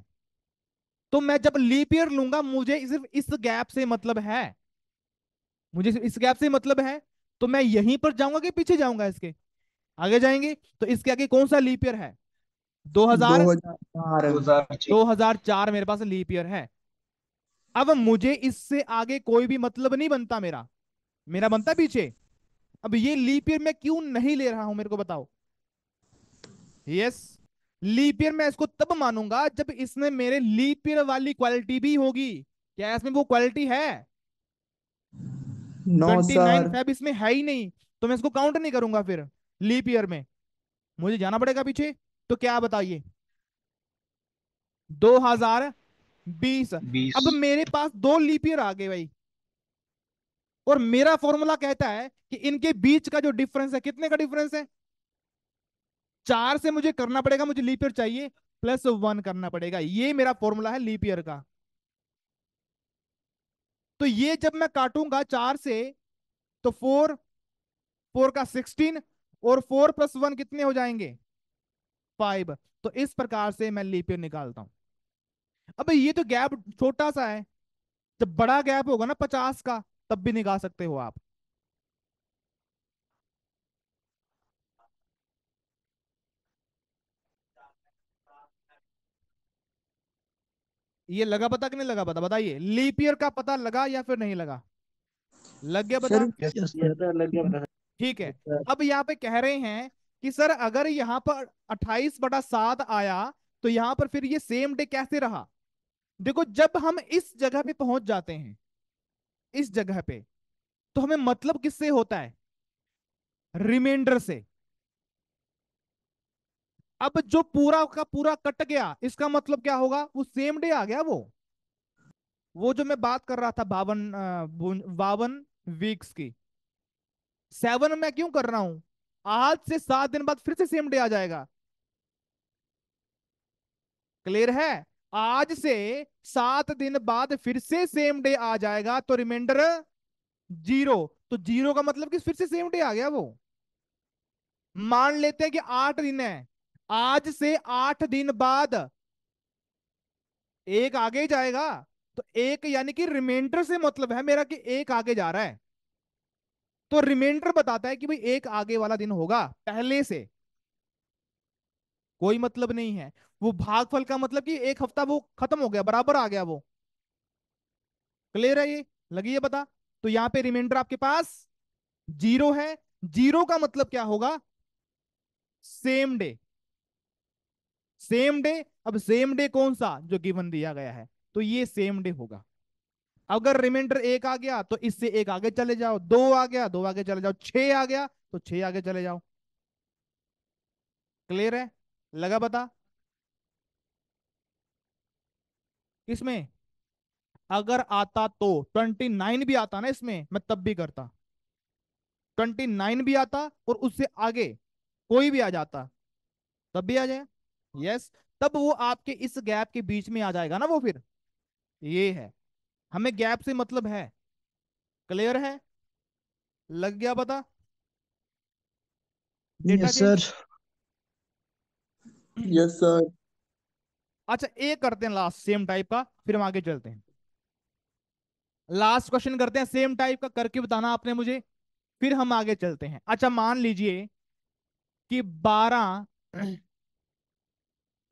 तो मैं जब लीप ईयर लूंगा मुझे सिर्फ इस गैप से मतलब है मुझे इस गैप से मतलब है तो मैं यहीं पर जाऊंगा कि पीछे जाऊंगा इसके आगे जाएंगे तो इसके आगे कौन सा लीप ईयर है 2000 2004 चार मेरे पास लीप ईयर है अब मुझे इससे आगे कोई भी मतलब नहीं बनता मेरा मेरा बनता पीछे अब ये लीप ईयर मैं क्यों नहीं ले रहा हूं मेरे को बताओ यस लीप ईयर मैं इसको तब मानूंगा जब इसने मेरे लीप ईयर वाली क्वालिटी भी होगी क्या इसमें वो क्वालिटी है नो no, सर इसमें है ही नहीं तो मैं इसको काउंट नहीं करूंगा फिर लीप ईयर में मुझे जाना पड़ेगा पीछे तो क्या बताइए 2020 अब मेरे पास दो लीप ईयर आ गए भाई और मेरा फॉर्मूला कहता है कि इनके बीच का जो डिफरेंस है कितने का डिफरेंस है चार से मुझे करना पड़ेगा मुझे लीप ईयर चाहिए प्लस वन करना पड़ेगा ये मेरा फॉर्मूला है लीप ईयर का तो ये जब मैं काटूंगा चार से तो फोर फोर का सिक्सटीन और फोर प्लस वन कितने हो जाएंगे फाइव तो इस प्रकार से मैं लीप ईयर निकालता हूं अब ये तो गैप छोटा सा है जब बड़ा गैप होगा ना पचास का तब भी निकाल सकते हो आप ये लगा पता कि नहीं लगा पता बताइए लीप ईयर का पता लगा या फिर नहीं लगा लग गया पता लग गया पता ठीक है अच्छा। अब यहाँ पे कह रहे हैं कि सर अगर यहाँ पर अट्ठाईस बटा सात आया तो यहाँ पर फिर ये सेम डे कैसे रहा देखो जब हम इस जगह पे पहुंच जाते हैं इस जगह पे तो हमें मतलब किससे होता है रिमाइंडर से अब जो पूरा का पूरा कट गया इसका मतलब क्या होगा वो सेम डे आ गया वो वो जो मैं बात कर रहा था बावन बावन वीक्स की सेवन मैं क्यों कर रहा हूं आज से सात दिन बाद फिर से सेम डे आ जाएगा क्लियर है आज से सात दिन बाद फिर से सेम डे आ जाएगा तो रिमाइंडर जीरो तो जीरो का मतलब कि फिर से सेम डे आ गया वो मान लेते हैं कि आठ दिन है आज से आठ दिन बाद एक आगे जाएगा तो एक यानी कि रिमाइंडर से मतलब है मेरा कि एक आगे जा रहा है तो रिमाइंडर बताता है कि भाई एक आगे वाला दिन होगा पहले से कोई मतलब नहीं है वो भागफल का मतलब कि एक हफ्ता वो खत्म हो गया बराबर आ गया वो क्लियर है ये लगी है पता तो यहां पे रिमाइंडर आपके पास जीरो है जीरो का मतलब क्या होगा सेम डे सेम डे अब सेम डे कौन सा जो गिवन दिया गया है तो ये सेम डे होगा अगर रिमाइंडर एक आ गया तो इससे एक आगे चले जाओ दो आ गया दो आगे चले जाओ छ आ गया तो छ आगे चले जाओ क्लियर है लगा बता इसमें अगर आता तो ट्वेंटी नाइन भी आता ना इसमें मैं तब भी करता ट्वेंटी नाइन भी आता और उससे आगे कोई भी आ जाता तब भी आ जाए यस तब वो आपके इस गैप के बीच में आ जाएगा ना वो फिर ये है हमें गैप से मतलब है क्लियर है लग गया पता सर यस सर अच्छा एक करते हैं लास्ट सेम टाइप का फिर हम आगे चलते हैं लास्ट क्वेश्चन करते हैं सेम टाइप का करके बताना आपने मुझे फिर हम आगे चलते हैं अच्छा मान लीजिए कि 12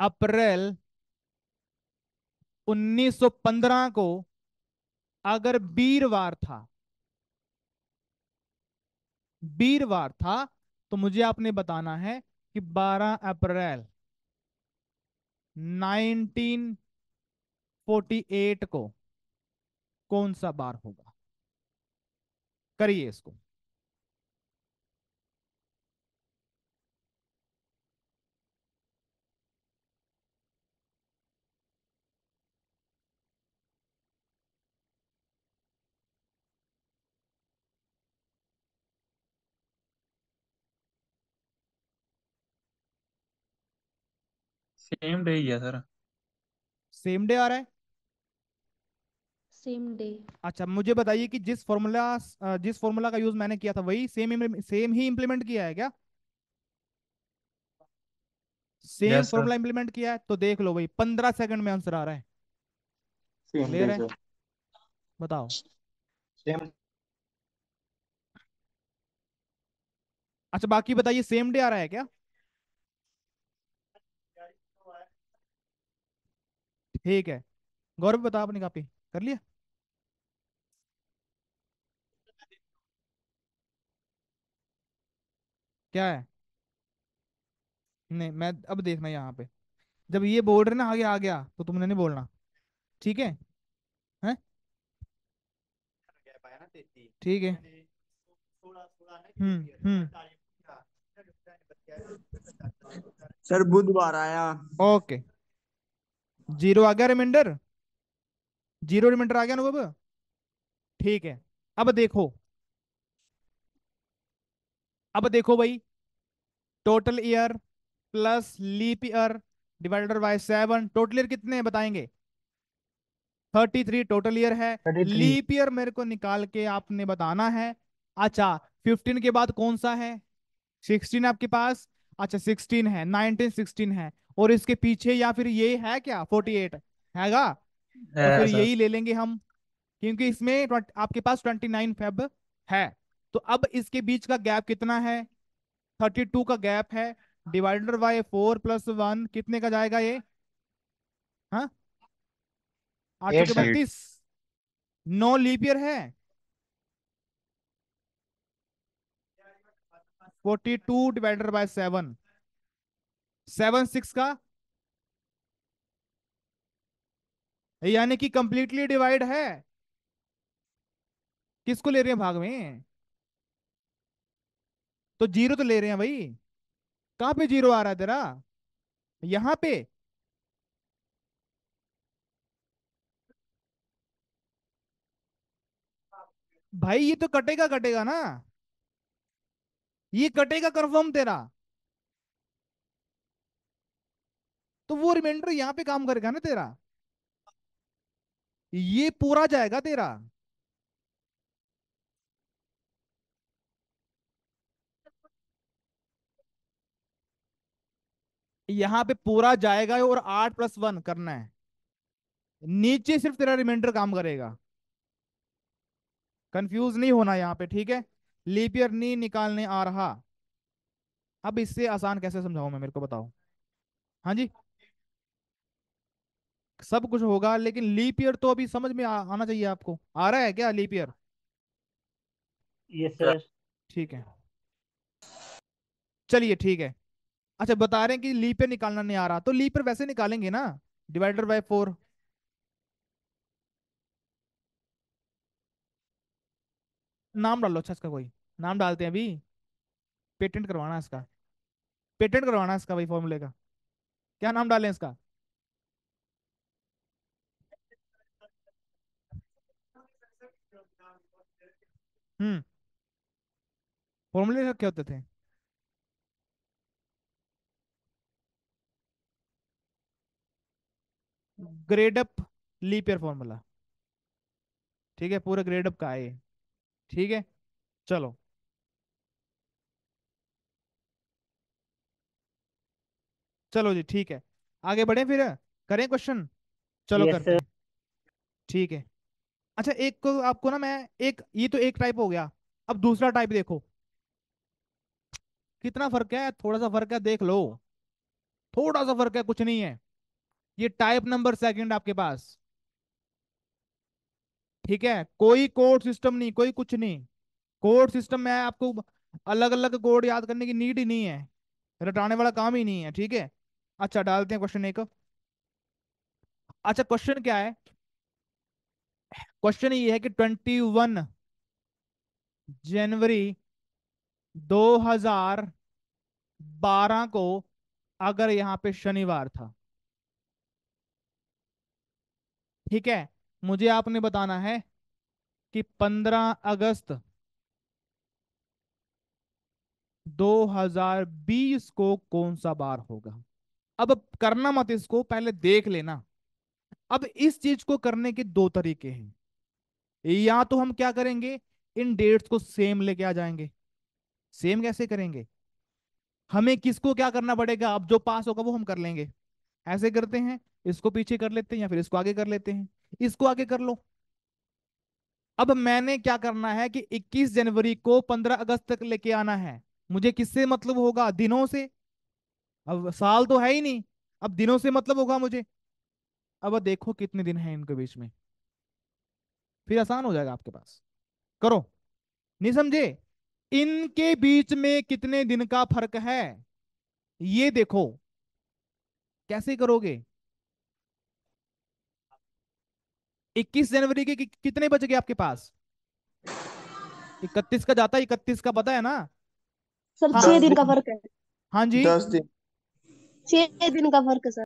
अप्रैल 1915 को अगर वीरवार था वीरवार था तो मुझे आपने बताना है कि 12 अप्रैल 1948 को कौन सा बार होगा करिए इसको सेम डे ही है सर सेम डे आ रहा है सेम डे अच्छा मुझे बताइए कि जिस फॉर्मूला जिस फॉर्मूला का यूज मैंने किया था वही सेम सेम ही इंप्लीमेंट किया है क्या सेम फॉर्मूला इंप्लीमेंट किया है तो देख लो भाई पंद्रह सेकंड में आंसर आ रहा है क्लियर है बताओ सेम अच्छा बाकी बताइए सेम डे आ रहा है क्या ठीक है गौरव बता अपनी कॉपी कर लिया क्या है नहीं मैं अब देखना यहाँ पे जब ये बोल रहे ना आगे आ गया तो तुमने नहीं बोलना ठीक है हैं ठीक है हम्म हम्म सर बुधवार आया ओके जीरो आ गया रिमाइंडर जीरो रिमाइंडर आ गया ना ठीक है अब देखो अब देखो भाई total year plus leap year divided by seven total year कितने बताएंगे थर्टी थ्री टोटल ईयर है लीप ईयर मेरे को निकाल के आपने बताना है अच्छा फिफ्टीन के बाद कौन सा है सिक्सटीन आपके पास अच्छा सिक्सटीन है नाइनटीन सिक्सटीन है और इसके पीछे या फिर ये है क्या फोर्टी एट हैगा है तो फिर यही ले लेंगे हम क्योंकि इसमें आपके पास ट्वेंटी नाइन फेब है तो अब इसके बीच का गैप कितना है थर्टी टू का गैप है divider by four plus one कितने का जाएगा ये हाँ आठ सौ बत्तीस नौ लीप ईयर है forty two divided by seven seven six का यानी कि कंप्लीटली डिवाइड है किसको ले रहे हैं भाग में तो जीरो तो ले रहे हैं भाई कहां पे जीरो आ रहा है तेरा यहां पे भाई ये तो कटेगा कटेगा ना ये कटेगा कंफर्म तेरा तो वो रिमाइंडर यहां पे काम करेगा ना तेरा ये पूरा जाएगा तेरा यहां पे पूरा जाएगा और आठ प्लस वन करना है नीचे सिर्फ तेरा रिमाइंडर काम करेगा कंफ्यूज नहीं होना यहां पे ठीक है लीपियर नी निकालने आ रहा अब इससे आसान कैसे समझाऊ मैं मेरे को बताओ हाँ जी सब कुछ होगा लेकिन लीप ईयर तो अभी समझ में आ, आना चाहिए आपको आ रहा है क्या लीप ईयर यस सर ठीक है चलिए ठीक है अच्छा बता रहे हैं कि लीप ईयर निकालना नहीं आ रहा तो लीप ईयर वैसे निकालेंगे ना डिवाइडर बाय फोर नाम डाल लो अच्छा इसका कोई नाम डालते हैं अभी पेटेंट करवाना इसका पेटेंट करवाना इसका भाई फॉर्मूले का क्या नाम डालें इसका हम्म फॉर्मूले का क्या होते थे ग्रेड अप फॉर्मूला ठीक है पूरा ग्रेड अप का है ठीक है चलो चलो जी ठीक है आगे बढ़े फिर करें क्वेश्चन चलो yes, करते हैं ठीक है अच्छा एक को आपको ना मैं एक ये तो एक टाइप हो गया अब दूसरा टाइप देखो कितना फर्क है थोड़ा सा फर्क है देख लो थोड़ा सा फर्क है कुछ नहीं है ये टाइप नंबर सेकंड आपके पास ठीक है कोई कोड सिस्टम नहीं कोई कुछ नहीं कोड सिस्टम में आपको अलग अलग कोड याद करने की नीड ही नहीं है रटाने वाला काम ही नहीं है ठीक है अच्छा डालते हैं क्वेश्चन एक अच्छा क्वेश्चन क्या है क्वेश्चन ये है कि ट्वेंटी वन जनवरी 2012 को अगर यहां पे शनिवार था ठीक है मुझे आपने बताना है कि 15 अगस्त 2020 को कौन सा बार होगा अब करना मत इसको पहले देख लेना अब इस चीज को करने के दो तरीके हैं या तो हम क्या करेंगे इन डेट्स को सेम लेके आ जाएंगे सेम कैसे करेंगे हमें किसको क्या करना पड़ेगा अब जो पास होगा वो हम कर लेंगे ऐसे करते हैं इसको पीछे कर लेते हैं या फिर इसको आगे कर लेते हैं इसको आगे कर लो अब मैंने क्या करना है कि 21 जनवरी को 15 अगस्त तक लेके आना है मुझे किससे मतलब होगा दिनों से अब साल तो है ही नहीं अब दिनों से मतलब होगा मुझे अब देखो कितने दिन हैं इनके बीच में फिर आसान हो जाएगा आपके पास करो नहीं समझे इनके बीच में कितने दिन का फर्क है ये देखो कैसे करोगे 21 जनवरी के कि, कितने बच गए आपके पास 31 का जाता है इकतीस का पता है ना सर हाँ, छह दिन का फर्क है हाँ जी दस दिन छह दिन का फर्क है सर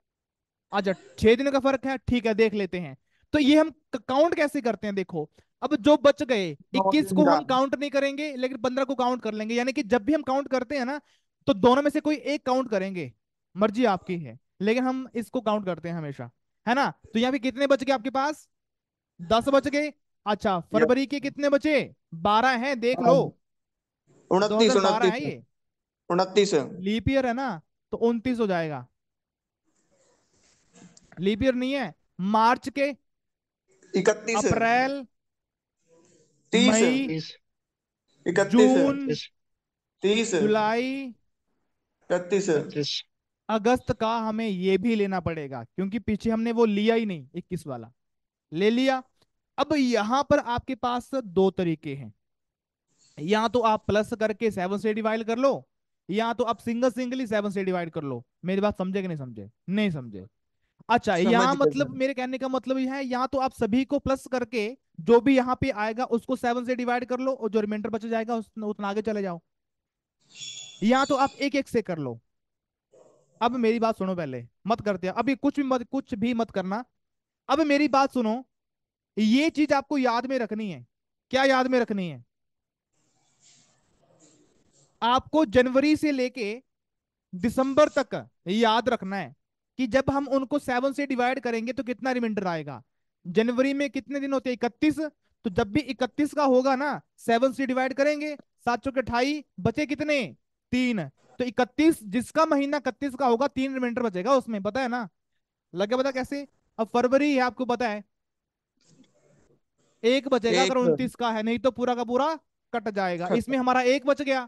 अच्छा छह दिन का फर्क है ठीक है देख लेते हैं तो ये हम काउंट कैसे करते हैं देखो अब जो बच गए इक्कीस को हम काउंट नहीं करेंगे लेकिन पंद्रह को काउंट कर लेंगे यानी कि जब भी हम काउंट करते हैं ना तो दोनों में से कोई एक काउंट करेंगे मर्जी आपकी है लेकिन हम इसको काउंट करते हैं हमेशा है ना तो यहाँ पे कितने बच गए आपके पास दस बज गए अच्छा फरवरी के कितने बचे बारह हैं देख लो उनतीस उनतीस है ये उनतीस लीप ईयर है ना तो उनतीस हो जाएगा लीप ईयर नहीं है मार्च के इकतीस अप्रैल तीस जून तीस जुलाई इकतीस अगस्त का हमें ये भी लेना पड़ेगा क्योंकि पीछे हमने वो लिया ही नहीं इक्कीस वाला ले लिया अब यहां पर आपके पास दो तरीके हैं या तो आप प्लस करके सेवन से डिवाइड कर लो या तो आप सिंगल सिंगली सेवन से डिवाइड कर लो मेरी बात समझे कि नहीं समझे नहीं समझे अच्छा यहाँ मतलब मेरे कहने का मतलब यह है यहाँ तो आप सभी को प्लस करके जो भी यहाँ पे आएगा उसको सेवन से डिवाइड कर लो और जो रिमाइंडर बचा जाएगा उतना, उतना आगे चले जाओ यहाँ तो आप एक एक से कर लो अब मेरी बात सुनो पहले मत करते अभी कुछ भी मत कुछ भी मत करना अब मेरी बात सुनो ये चीज आपको याद में रखनी है क्या याद में रखनी है आपको जनवरी से लेके दिसंबर तक याद रखना है कि जब हम उनको सेवन से डिवाइड करेंगे तो कितना रिमाइंडर आएगा जनवरी में कितने दिन होते हैं इकतीस तो जब भी इकतीस का होगा ना सेवन से डिवाइड करेंगे सात सौ अठाई बचे कितने तीन तो इकतीस जिसका महीना इकतीस का होगा तीन रिमाइंडर बचेगा उसमें पता है ना लगे पता कैसे अब फरवरी है आपको पता है एक बचेगा अगर उन्तीस का है नहीं तो पूरा का पूरा कट जाएगा इसमें हमारा एक बच गया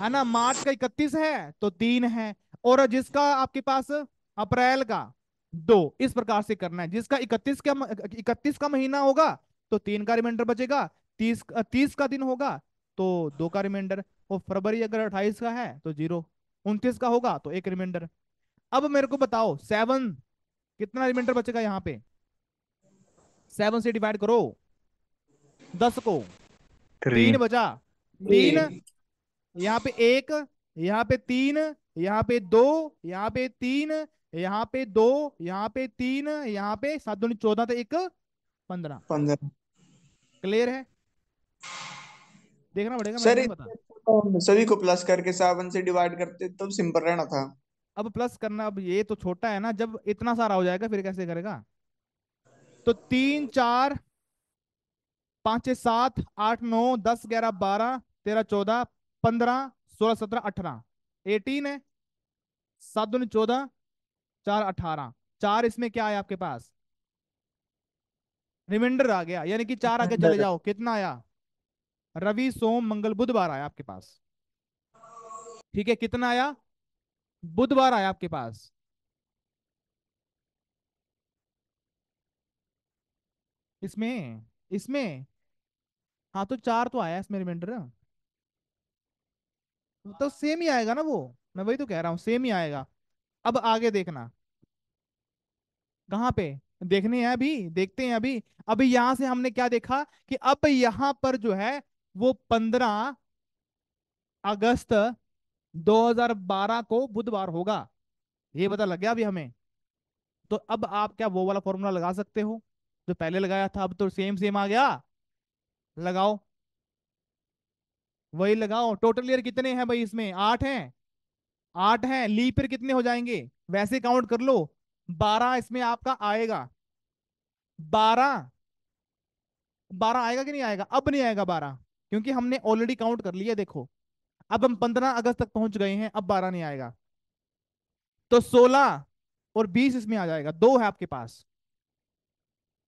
है ना मार्च का इकतीस है तो तीन है और जिसका आपके पास अप्रैल का दो इस प्रकार से करना है जिसका इकतीस का इकतीस का महीना होगा तो तीन का रिमाइंडर बचेगा तीस तीस का दिन होगा तो दो का रिमाइंडर और फरवरी अगर अट्ठाईस का है तो जीरो उन्तीस का होगा तो एक रिमाइंडर अब मेरे को बताओ सेवन कितना रिमाइंडर बचेगा यहाँ पे सेवन से डिवाइड करो दस को तीन बचा तीन यहाँ पे एक यहाँ पे तीन यहाँ पे दो यहाँ पे तीन यहाँ पे दो यहाँ पे तीन यहाँ पे सात दो चौदह तो एक पंद्रह पंद्रह क्लियर है देखना पड़ेगा सर सभी को प्लस करके सेवन से डिवाइड करते तो सिंपल रहना था अब प्लस करना अब ये तो छोटा है ना जब इतना सारा हो जाएगा फिर कैसे करेगा तो तीन चार पांच सात आठ नौ दस ग्यारह बारह तेरह चौदह पंद्रह सोलह सत्रह अठारह एटीन है सात दून चौदह चार अठारह चार इसमें क्या है आपके पास रिमाइंडर आ गया यानी कि चार आगे चले जाओ कितना आया रवि सोम मंगल बुधवार आया आपके पास ठीक है कितना आया बुधवार आया आपके पास इसमें इसमें हाँ तो चार तो आया इसमें रिमाइंडर तो सेम ही आएगा ना वो मैं वही तो कह रहा हूँ सेम ही आएगा अब आगे देखना कहाँ पे देखने हैं अभी देखते हैं अभी अभी यहां से हमने क्या देखा कि अब यहां पर जो है वो पंद्रह अगस्त 2012 को बुधवार होगा ये पता लग गया अभी हमें तो अब आप क्या वो वाला फॉर्मूला लगा सकते हो जो पहले लगाया था अब तो सेम सेम आ गया लगाओ वही लगाओ टोटल ईयर कितने हैं भाई इसमें आठ हैं आठ हैं लीप ईयर कितने हो जाएंगे वैसे काउंट कर लो बारह इसमें आपका आएगा बारह बारह आएगा कि नहीं आएगा अब नहीं आएगा बारह क्योंकि हमने ऑलरेडी काउंट कर लिया देखो अब हम पंद्रह अगस्त तक पहुंच गए हैं अब बारह नहीं आएगा तो सोलह और बीस इसमें आ जाएगा दो है आपके पास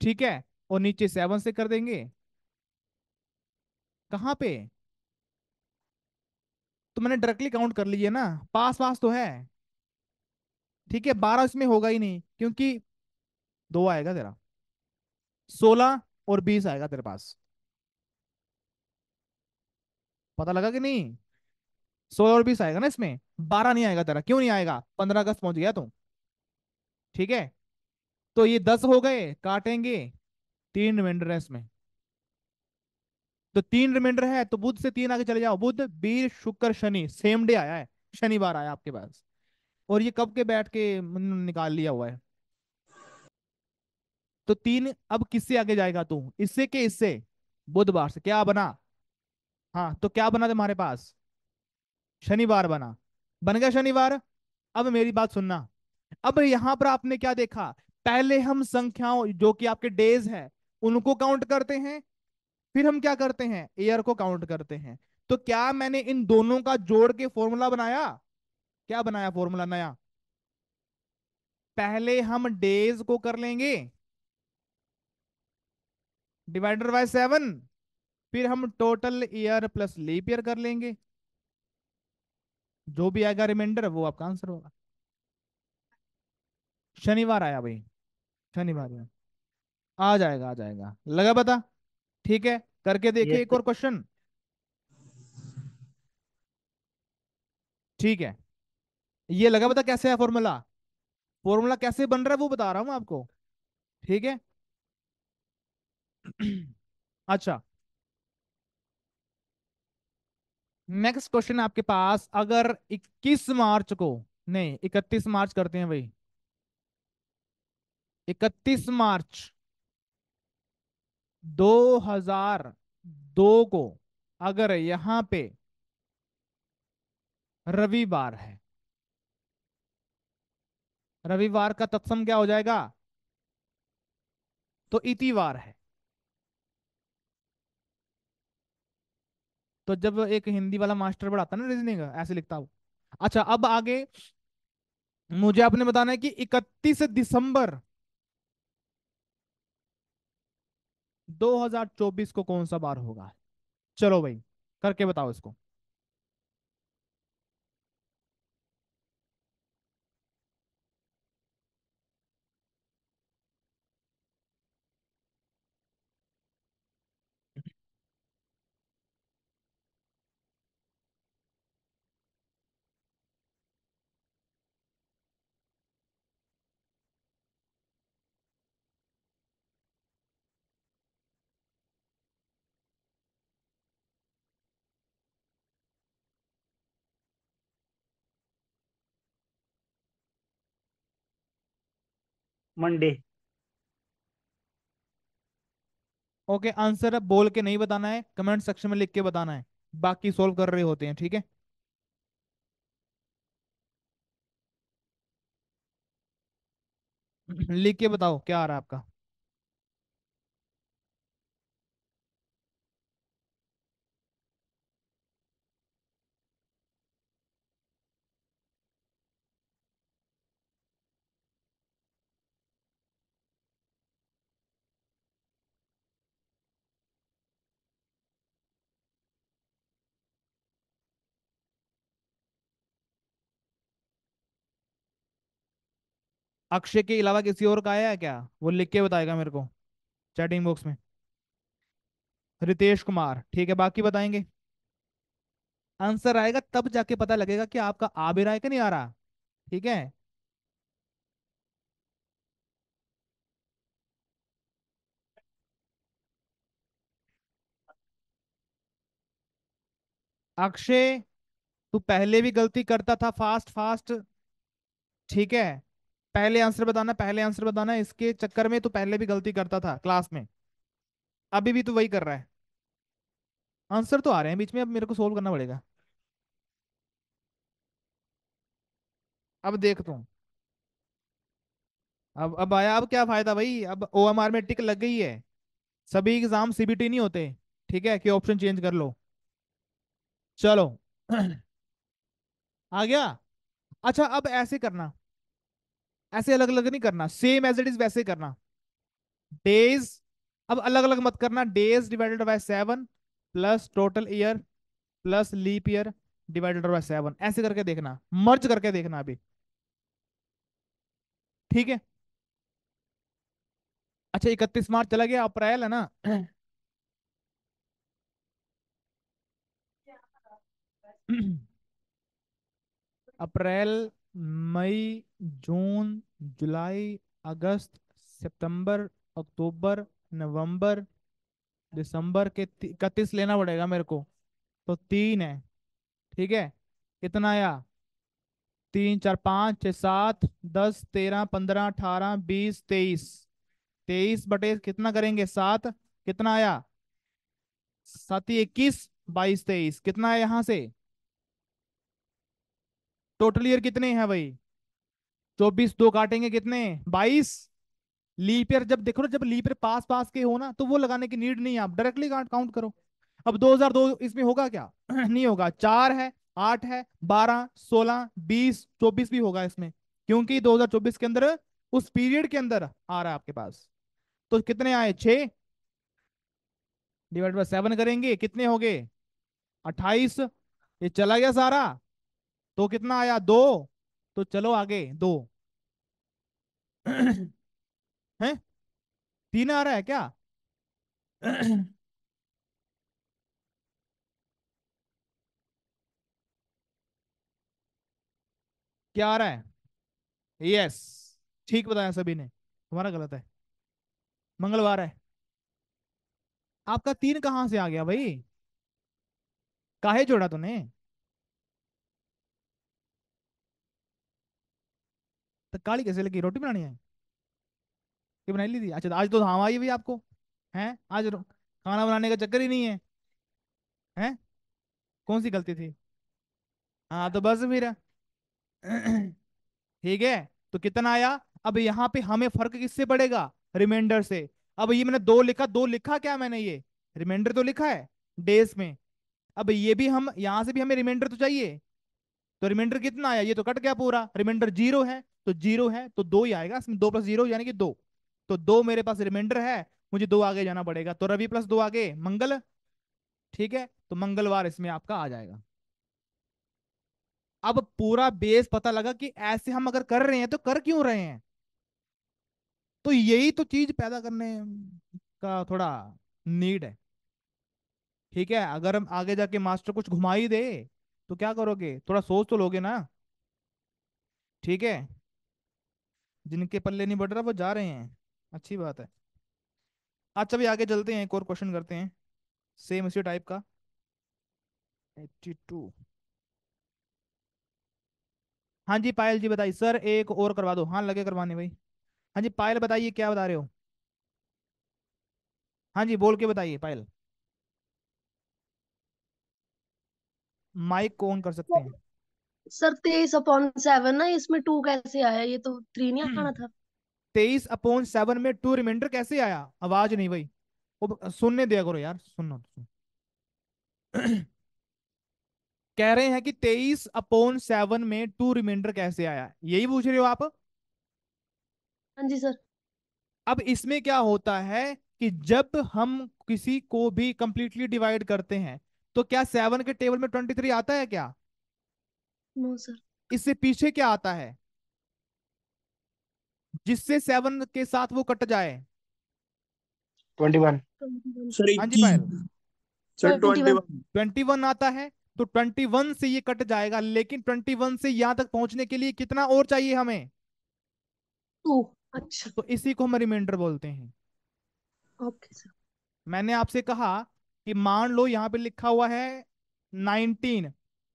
ठीक है और नीचे सेवन से कर देंगे कहां पे तो मैंने डायरेक्टली काउंट कर लीजिए ना पास पास तो है ठीक है बारह इसमें होगा ही नहीं क्योंकि दो आएगा तेरा सोलह और बीस आएगा तेरे पास पता लगा कि नहीं सोलह और बीस आएगा ना इसमें बारह नहीं आएगा तेरा क्यों नहीं आएगा पंद्रह अगस्त पहुंच गया तू ठीक है तो ये दस हो गए काटेंगे तीन रिमाइंडर है इसमें तो तीन रिमाइंडर है तो बुध से तीन आगे चले जाओ बुध बीर शुक्र शनि सेम डे आया है शनिवार आया आपके पास और ये कब के बैठ के निकाल लिया हुआ है तो तीन अब किससे आगे जाएगा तू इससे के इससे बुधवार से क्या बना हाँ तो क्या बना तुम्हारे पास शनिवार बना बन गया शनिवार अब मेरी बात सुनना अब यहां पर आपने क्या देखा पहले हम संख्याओं जो कि आपके डेज हैं उनको काउंट करते हैं फिर हम क्या करते हैं ईयर को काउंट करते हैं तो क्या मैंने इन दोनों का जोड़ के फॉर्मूला बनाया क्या बनाया फॉर्मूला नया पहले हम डेज को कर लेंगे डिवाइडेड बाय सेवन फिर हम total year plus leap year कर लेंगे जो भी आएगा रिमाइंडर वो आपका आंसर होगा शनिवार आया भाई शनिवार आ जाएगा आ जाएगा लगा पता ठीक है करके देखिए एक और क्वेश्चन ठीक है ये लगा पता कैसे है फॉर्मूला फॉर्मूला कैसे बन रहा है वो बता रहा हूं आपको ठीक है [CLEARS THROAT] अच्छा नेक्स्ट क्वेश्चन आपके पास अगर 21 मार्च को नहीं 31 मार्च करते हैं भाई इकतीस मार्च 2002 को अगर यहां पे रविवार है रविवार का तत्सम क्या हो जाएगा तो इतिवार है तो जब एक हिंदी वाला मास्टर पढ़ाता ना रीजनिंग ऐसे लिखता हूं अच्छा अब आगे मुझे आपने बताना है कि 31 दिसंबर 2024 को कौन सा बार होगा चलो भाई करके बताओ इसको मंडे ओके आंसर अब बोल के नहीं बताना है कमेंट सेक्शन में लिख के बताना है बाकी सॉल्व कर रहे होते हैं ठीक है लिख के बताओ क्या आ रहा है आपका अक्षय के अलावा किसी और का आया है क्या वो लिख के बताएगा मेरे को चैटिंग बॉक्स में रितेश कुमार ठीक है बाकी बताएंगे आंसर आएगा तब जाके पता लगेगा कि आपका आ भी रहा है कि नहीं आ रहा ठीक है अक्षय तू पहले भी गलती करता था फास्ट फास्ट ठीक है पहले आंसर बताना पहले आंसर बताना इसके चक्कर में तो पहले भी गलती करता था क्लास में अभी भी तो वही कर रहा है आंसर तो आ रहे हैं बीच में अब मेरे को सोल्व करना पड़ेगा अब देख तू अब अब आया अब क्या फायदा भाई अब ओ एम आर में टिक लग गई है सभी एग्जाम सीबीटी नहीं होते ठीक है कि ऑप्शन चेंज कर लो चलो [CLEARS THROAT] आ गया अच्छा अब ऐसे करना ऐसे अलग अलग नहीं करना सेम एज इट इज वैसे करना डेज अब अलग अलग मत करना days divided by seven plus total year plus leap year divided by seven ऐसे करके देखना मर्ज करके देखना अभी ठीक है अच्छा इकतीस मार्च चला गया अप्रैल है ना [CLEARS THROAT] अप्रैल मई जून जुलाई अगस्त सितंबर अक्टूबर नवंबर दिसंबर के इकतीस लेना पड़ेगा मेरे को तो तीन है ठीक है कितना आया तीन चार पाँच छः सात दस तेरह पंद्रह अठारह बीस तेईस तेईस बटे कितना करेंगे सात कितना आया सात इक्कीस बाईस तेईस कितना है यहाँ से टोटल ईयर कितने हैं भाई चौबीस दो काटेंगे कितने बाईस लीप ईयर जब देखो ना जब लीप ईयर पास पास के हो ना तो वो लगाने की नीड नहीं है आप डायरेक्टली काउंट करो अब 2002 इसमें होगा क्या [CLEARS THROAT] नहीं होगा चार है आठ है बारह सोलह बीस चौबीस भी होगा इसमें क्योंकि 2024 के अंदर उस पीरियड के अंदर आ रहा है आपके पास तो कितने आए छ डिवाइड बाय सेवन करेंगे कितने हो गए अट्ठाईस ये चला गया सारा तो कितना आया दो तो चलो आगे दो [CLEARS THROAT] है तीन आ रहा है क्या [CLEARS THROAT] क्या आ रहा है यस ठीक बताया सभी ने तुम्हारा गलत है मंगलवार है आपका तीन कहां से आ गया भाई काहे जोड़ा तूने तो काली कैसे लगी रोटी बनानी है ये बनाई ली थी अच्छा तो आज तो धाम आई भी आपको हैं आज खाना बनाने का चक्कर ही नहीं है हैं कौन सी गलती थी हाँ तो बस फिर [CLEARS THROAT] ठीक है तो कितना आया अब यहाँ पे हमें फर्क किससे पड़ेगा रिमाइंडर से अब ये मैंने दो लिखा दो लिखा क्या मैंने ये रिमाइंडर तो लिखा है डेज में अब ये भी हम यहाँ से भी हमें रिमाइंडर तो चाहिए तो रिमाइंडर कितना आया ये तो कट गया पूरा रिमाइंडर जीरो है तो जीरो है तो दो ही आएगा इसमें दो प्लस जीरो यानी कि दो तो दो मेरे पास रिमाइंडर है मुझे दो आगे जाना पड़ेगा तो रवि प्लस दो आगे मंगल ठीक है तो मंगलवार इसमें आपका आ जाएगा अब पूरा बेस पता लगा कि ऐसे हम अगर कर रहे हैं तो कर क्यों रहे हैं तो यही तो चीज पैदा करने का थोड़ा नीड है ठीक है अगर हम आगे जाके मास्टर कुछ घुमा ही दे तो क्या करोगे थोड़ा सोच तो लोगे ना ठीक है जिनके पल्ले नहीं बढ़ रहा वो जा रहे हैं अच्छी बात है अच्छा भी आगे चलते हैं एक और क्वेश्चन करते हैं सेम इसी टाइप का एट्टी टू हाँ जी पायल जी बताइए सर एक और करवा दो हाँ लगे करवाने भाई हाँ जी पायल बताइए क्या बता रहे हो हाँ जी बोल के बताइए पायल माइक को ऑन कर सकते हैं सर तेईस अपॉन सेवन ना इसमें टू कैसे आया ये तो थ्री नहीं हम्म। आना था तेईस अपॉन सेवन में टू रिमाइंडर कैसे आया आवाज नहीं भाई सुनने दिया करो यार सुनना तो [CLEARS THROAT] कह रहे हैं कि तेईस अपॉन सेवन में टू रिमाइंडर कैसे आया यही पूछ रहे हो आप हाँ जी सर अब इसमें क्या होता है कि जब हम किसी को भी कंप्लीटली डिवाइड करते हैं तो क्या सेवन के टेबल में ट्वेंटी थ्री आता है क्या नो सर इससे पीछे क्या आता है जिससे सेवन के साथ वो कट जाए ट्वेंटी वन हाँ जी पायल ट्वेंटी वन आता है तो ट्वेंटी वन से ये कट जाएगा लेकिन ट्वेंटी वन से यहाँ तक पहुंचने के लिए कितना और चाहिए हमें टू अच्छा तो इसी को हम रिमाइंडर बोलते हैं ओके सर मैंने आपसे कहा कि मान लो यहाँ पे लिखा हुआ है नाइनटीन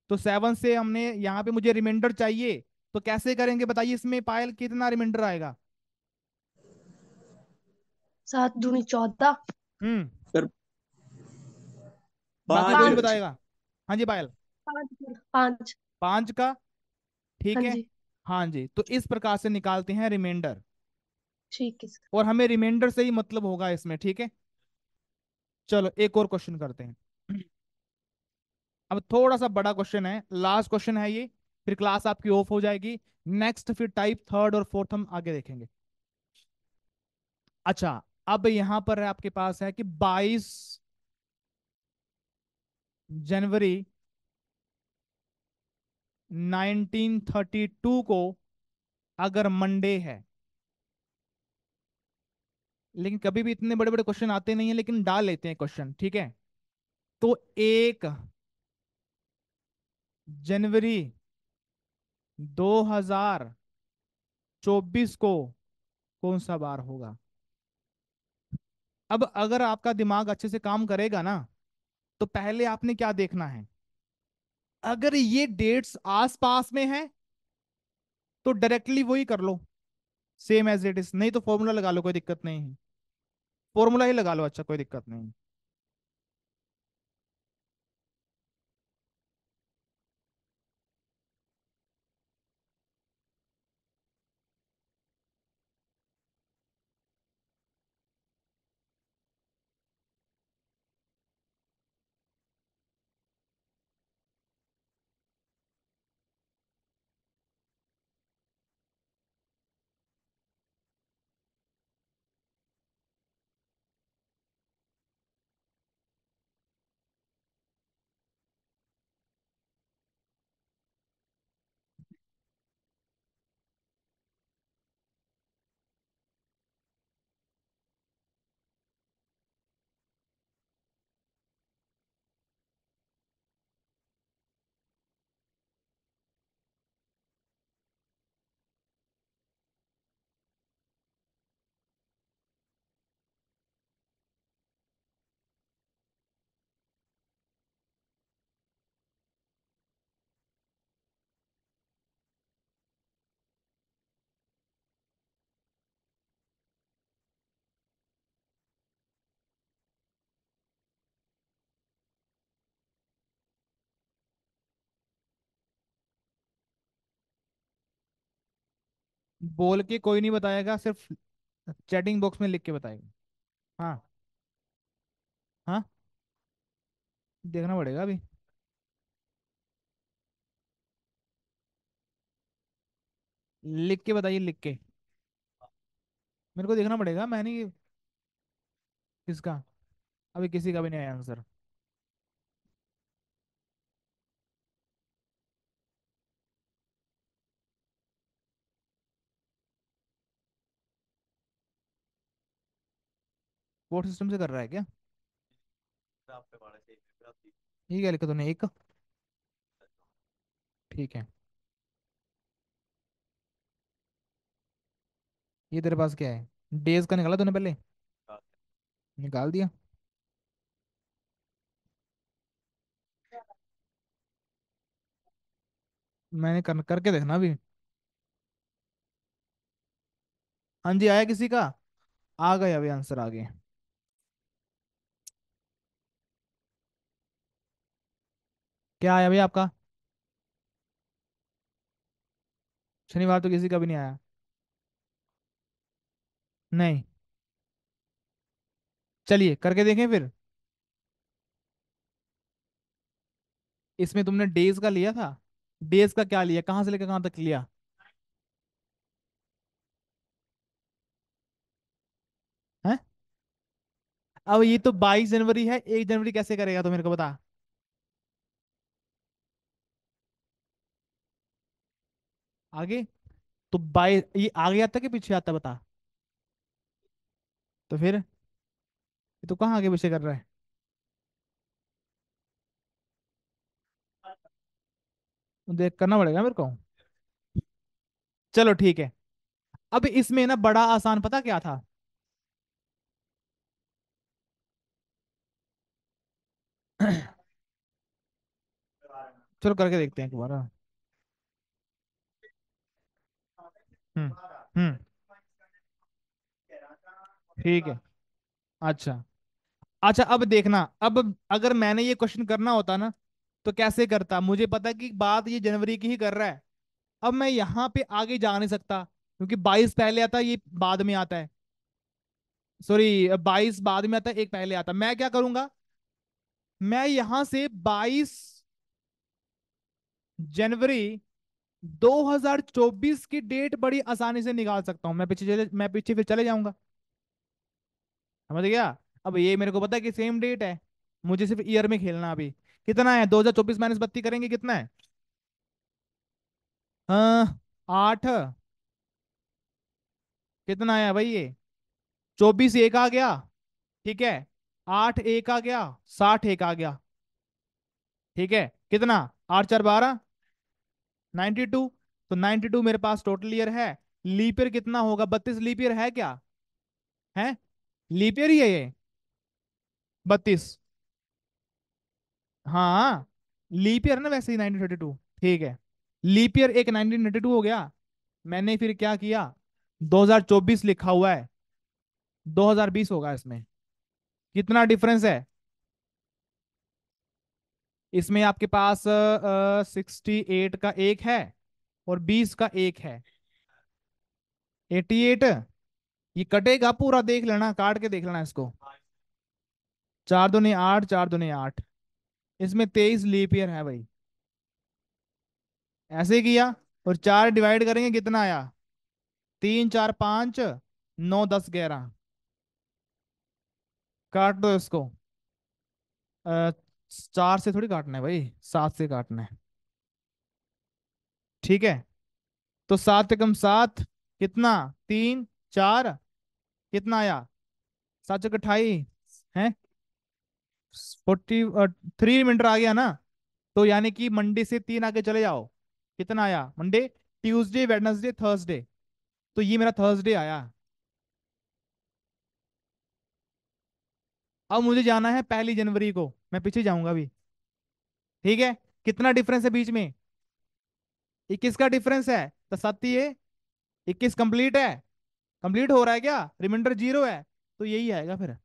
तो सेवन से हमने यहाँ पे मुझे रिमाइंडर चाहिए तो कैसे करेंगे बताइए इसमें पायल कितना रिमाइंडर आएगा सात दूनी चौदह हम्म कौन बताएगा हाँ जी पायल पांच पांच का ठीक हाँ है हाँ जी तो इस प्रकार से निकालते हैं रिमाइंडर ठीक है और हमें रिमाइंडर से ही मतलब होगा इसमें ठीक है चलो एक और क्वेश्चन करते हैं अब थोड़ा सा बड़ा क्वेश्चन है लास्ट क्वेश्चन है ये फिर क्लास आपकी ऑफ हो जाएगी नेक्स्ट फिर टाइप थर्ड और फोर्थ हम आगे देखेंगे अच्छा अब यहां पर है आपके पास है कि 22 जनवरी 1932 को अगर मंडे है लेकिन कभी भी इतने बड़े बड़े क्वेश्चन आते नहीं है लेकिन डाल लेते हैं क्वेश्चन ठीक है तो एक जनवरी 2024 को कौन सा बार होगा अब अगर आपका दिमाग अच्छे से काम करेगा ना तो पहले आपने क्या देखना है अगर ये डेट्स आसपास में है तो डायरेक्टली वही कर लो सेम एज इट इज नहीं तो फॉर्मूला लगा लो कोई दिक्कत नहीं है फॉर्मूला ही लगा लो अच्छा कोई दिक्कत नहीं बोल के कोई नहीं बताएगा सिर्फ चैटिंग बॉक्स में लिख के बताएगा हाँ हाँ देखना पड़ेगा अभी लिख के बताइए लिख के मेरे को देखना पड़ेगा मैं नहीं किसका अभी किसी का भी नहीं आया आंसर सपोर्ट सिस्टम से कर रहा है क्या ठीक है लिखा तूने एक ठीक है ये तेरे पास क्या है डेज का निकाला तूने पहले निकाल दिया मैंने कर, करके देखना अभी हाँ जी आया किसी का आ गया अभी आंसर आ गया क्या आया भैया आपका शनिवार तो किसी का भी नहीं आया नहीं चलिए करके देखें फिर इसमें तुमने डेज का लिया था डेज का क्या लिया कहां से लेकर कहां तक लिया है अब ये तो बाईस जनवरी है एक जनवरी कैसे करेगा तो मेरे को बता आगे तो बाई ये आगे आता कि पीछे आता बता तो फिर ये तो कहाँ आगे पीछे कर रहा है तो देख करना पड़ेगा मेरे को चलो ठीक है अब इसमें ना बड़ा आसान पता क्या था [COUGHS] चलो करके देखते हैं एक बार हम्म, हम्म। ठीक है अच्छा अच्छा अब देखना अब अगर मैंने ये क्वेश्चन करना होता ना तो कैसे करता मुझे पता कि बात ये जनवरी की ही कर रहा है अब मैं यहाँ पे आगे जा नहीं सकता क्योंकि बाईस पहले आता ये बाद में आता है सॉरी बाईस बाद में आता है एक पहले आता मैं क्या करूंगा मैं यहां से बाईस जनवरी 2024 की डेट बड़ी आसानी से निकाल सकता हूं मैं पीछे चले मैं पीछे फिर चले जाऊंगा समझ गया अब ये मेरे को पता है कि सेम डेट है मुझे सिर्फ ईयर में खेलना अभी कितना है 2024 माइनस बत्ती करेंगे कितना है आठ कितना आया भाई ये चौबीस एक आ गया ठीक है आठ एक आ गया साठ एक आ गया ठीक है कितना आठ चार बारह टू तो टू मेरे पास टोटल ईयर है ईयर कितना होगा बत्तीस ईयर है क्या है ईयर ही है ये बत्तीस हाँ लीपियर ना वैसे ही नाइनटीन थर्टी टू ठीक है लीपियर एक नाइनटीन थर्टी टू हो गया मैंने फिर क्या किया दो हजार चौबीस लिखा हुआ है दो हजार बीस होगा इसमें कितना डिफरेंस है इसमें आपके पास सिक्सटी एट का एक है और बीस का एक है एटी एट ये कटेगा पूरा देख लेना काट के देख लेना इसको चार दो ने आठ चार दो ने आठ इसमें तेईस लीपियर है भाई ऐसे किया और चार डिवाइड करेंगे कितना आया तीन चार पांच नौ दस ग्यारह काट दो इसको चार से थोड़ी काटना है भाई सात से काटना है ठीक है तो सात कम सात कितना तीन चार कितना आया सात चौक अट्ठाई है फोर्टी थ्री मिनट आ गया ना तो यानी कि मंडे से तीन आगे चले जाओ कितना आया मंडे ट्यूसडे वेडनसडे थर्सडे तो ये मेरा थर्सडे आया अब मुझे जाना है पहली जनवरी को मैं पीछे जाऊंगा अभी ठीक है कितना डिफरेंस है बीच में इक्कीस का डिफरेंस है तो सत्य इक्कीस कंप्लीट है कंप्लीट हो रहा है क्या रिमाइंडर जीरो है तो यही आएगा फिर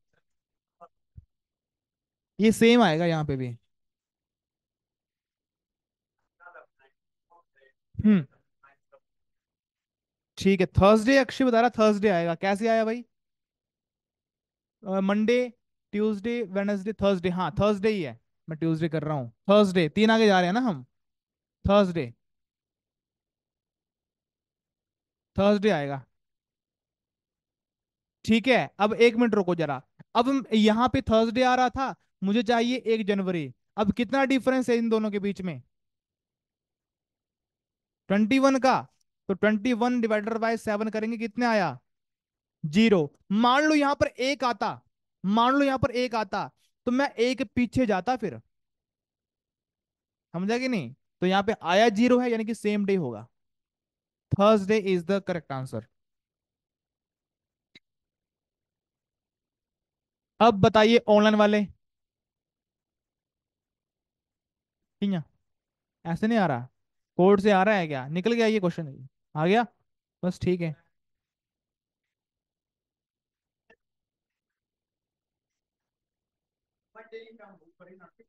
ये सेम आएगा यहाँ पे भी हम्म ठीक है थर्सडे अक्षय बता रहा थर्सडे आएगा कैसे आया भाई मंडे ट्यूजडे वेनसडे थर्सडे हाँ थर्सडे ही है मैं ट्यूजडे कर रहा हूँ थर्सडे तीन आगे जा रहे हैं ना हम थर्सडे थर्सडे आएगा ठीक है अब एक मिनट रुको जरा अब यहाँ पे थर्सडे आ रहा था मुझे चाहिए एक जनवरी अब कितना डिफरेंस है इन दोनों के बीच में ट्वेंटी वन का तो twenty one divided by seven करेंगे कितने आया जीरो मान लो यहां पर एक आता मान लो यहां पर एक आता तो मैं एक पीछे जाता फिर समझा कि नहीं तो यहाँ पे आया जीरो है यानी कि सेम डे होगा Thursday is the correct answer अब बताइए ऑनलाइन वाले ठीक है ऐसे नहीं आ रहा कोर्ट से आ रहा है क्या निकल गया ये क्वेश्चन आ गया बस ठीक है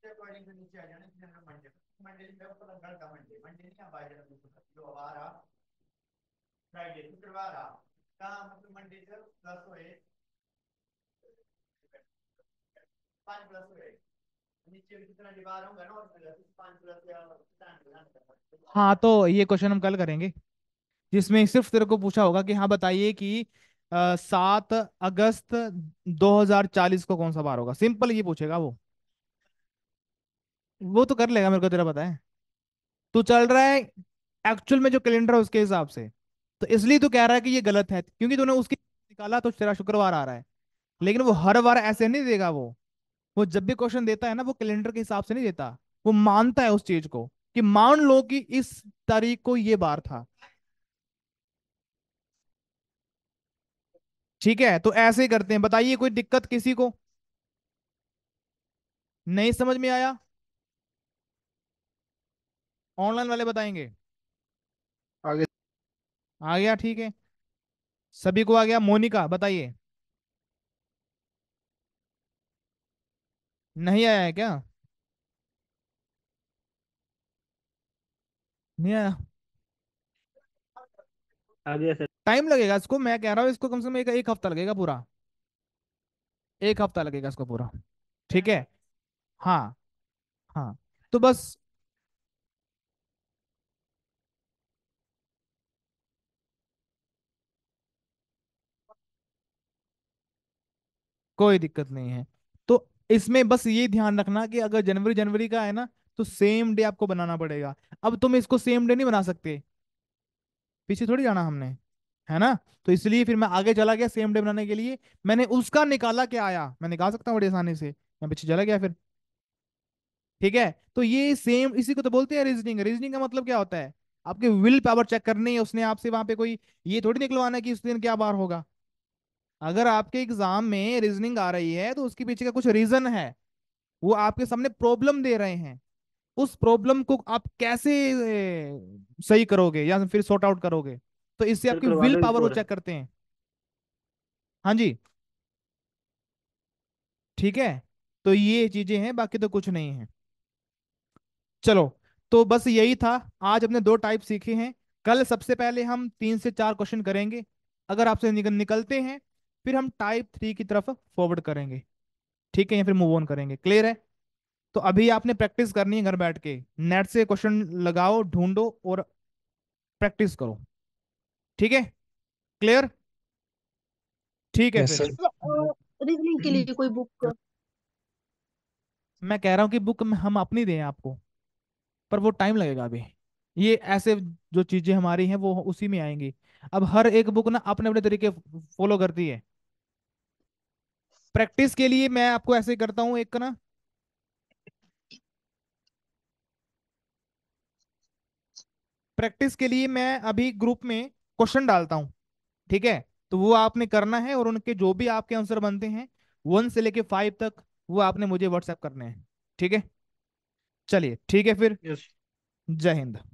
नीचे आ मंडे मंडे का मंडे मंडे नहीं आप फ्राइडे शुक्रवार आ कहाँ मतलब मंडे प्लस हुए प्लस हुए हाँ तो ये क्वेश्चन हम कल करेंगे जिसमें सिर्फ तेरे को पूछा होगा कि हाँ बताइए कि सात अगस्त 2040 को कौन सा बार होगा सिंपल ये पूछेगा वो वो तो कर लेगा मेरे को तेरा पता है तू चल रहा है एक्चुअल में जो कैलेंडर है उसके हिसाब से तो इसलिए तू कह रहा है कि ये गलत है क्योंकि तूने उसकी निकाला तो तेरा शुक्रवार आ रहा है लेकिन वो हर बार ऐसे नहीं देगा वो वो जब भी क्वेश्चन देता है ना वो कैलेंडर के हिसाब से नहीं देता वो मानता है उस चीज को कि मान लो कि इस तारीख को ये बार था ठीक है तो ऐसे ही करते हैं बताइए कोई दिक्कत किसी को नहीं समझ में आया ऑनलाइन वाले बताएंगे आगे आ गया ठीक है सभी को आ गया मोनिका बताइए नहीं आया है क्या नहीं आया टाइम लगेगा इसको मैं कह रहा हूँ इसको कम से कम एक, एक हफ्ता लगेगा पूरा एक हफ्ता लगेगा इसको पूरा ठीक है हाँ हाँ तो बस कोई दिक्कत नहीं है तो इसमें बस ये ध्यान रखना कि अगर जनवरी जनवरी का है ना तो सेम डे आपको बनाना पड़ेगा अब तुम इसको सेम डे नहीं बना सकते पीछे थोड़ी जाना हमने है ना तो इसलिए फिर मैं आगे चला गया सेम डे बनाने के लिए मैंने उसका निकाला क्या आया मैं निकाल सकता हूँ बड़ी आसानी से मैं पीछे चला गया फिर ठीक है तो ये सेम इसी को तो बोलते हैं रीजनिंग रीजनिंग का मतलब क्या होता है आपके विल पावर चेक करनी है उसने आपसे वहां पे कोई ये थोड़ी निकलवाना है कि उस दिन क्या बार होगा अगर आपके एग्जाम में रीजनिंग आ रही है तो उसके पीछे का कुछ रीजन है वो आपके सामने प्रॉब्लम दे रहे हैं उस प्रॉब्लम को आप कैसे सही करोगे या फिर सॉर्ट आउट करोगे तो इससे आपकी विल पावर को चेक करते हैं हाँ जी ठीक है तो ये चीजें हैं बाकी तो कुछ नहीं है चलो तो बस यही था आज हमने दो टाइप सीखे हैं कल सबसे पहले हम तीन से चार क्वेश्चन करेंगे अगर आपसे निकलते हैं फिर हम टाइप थ्री की तरफ फॉरवर्ड करेंगे ठीक है या फिर मूव ऑन करेंगे क्लियर है तो अभी आपने प्रैक्टिस करनी है घर बैठ के नेट से क्वेश्चन लगाओ ढूंढो और प्रैक्टिस करो ठीक है क्लियर ठीक है फिर रीजनिंग तो, uh, के लिए कोई बुक मैं कह रहा हूं कि बुक हम अपनी दें आपको पर वो टाइम लगेगा अभी ये ऐसे जो चीजें हमारी हैं वो उसी में आएंगी अब हर एक बुक ना अपने अपने तरीके फॉलो करती है प्रैक्टिस के लिए मैं आपको ऐसे करता हूं एक ना प्रैक्टिस के लिए मैं अभी ग्रुप में क्वेश्चन डालता हूं ठीक है तो वो आपने करना है और उनके जो भी आपके आंसर बनते हैं वन से लेके फाइव तक वो आपने मुझे व्हाट्सएप करने हैं ठीक है चलिए ठीक है फिर yes. जय हिंद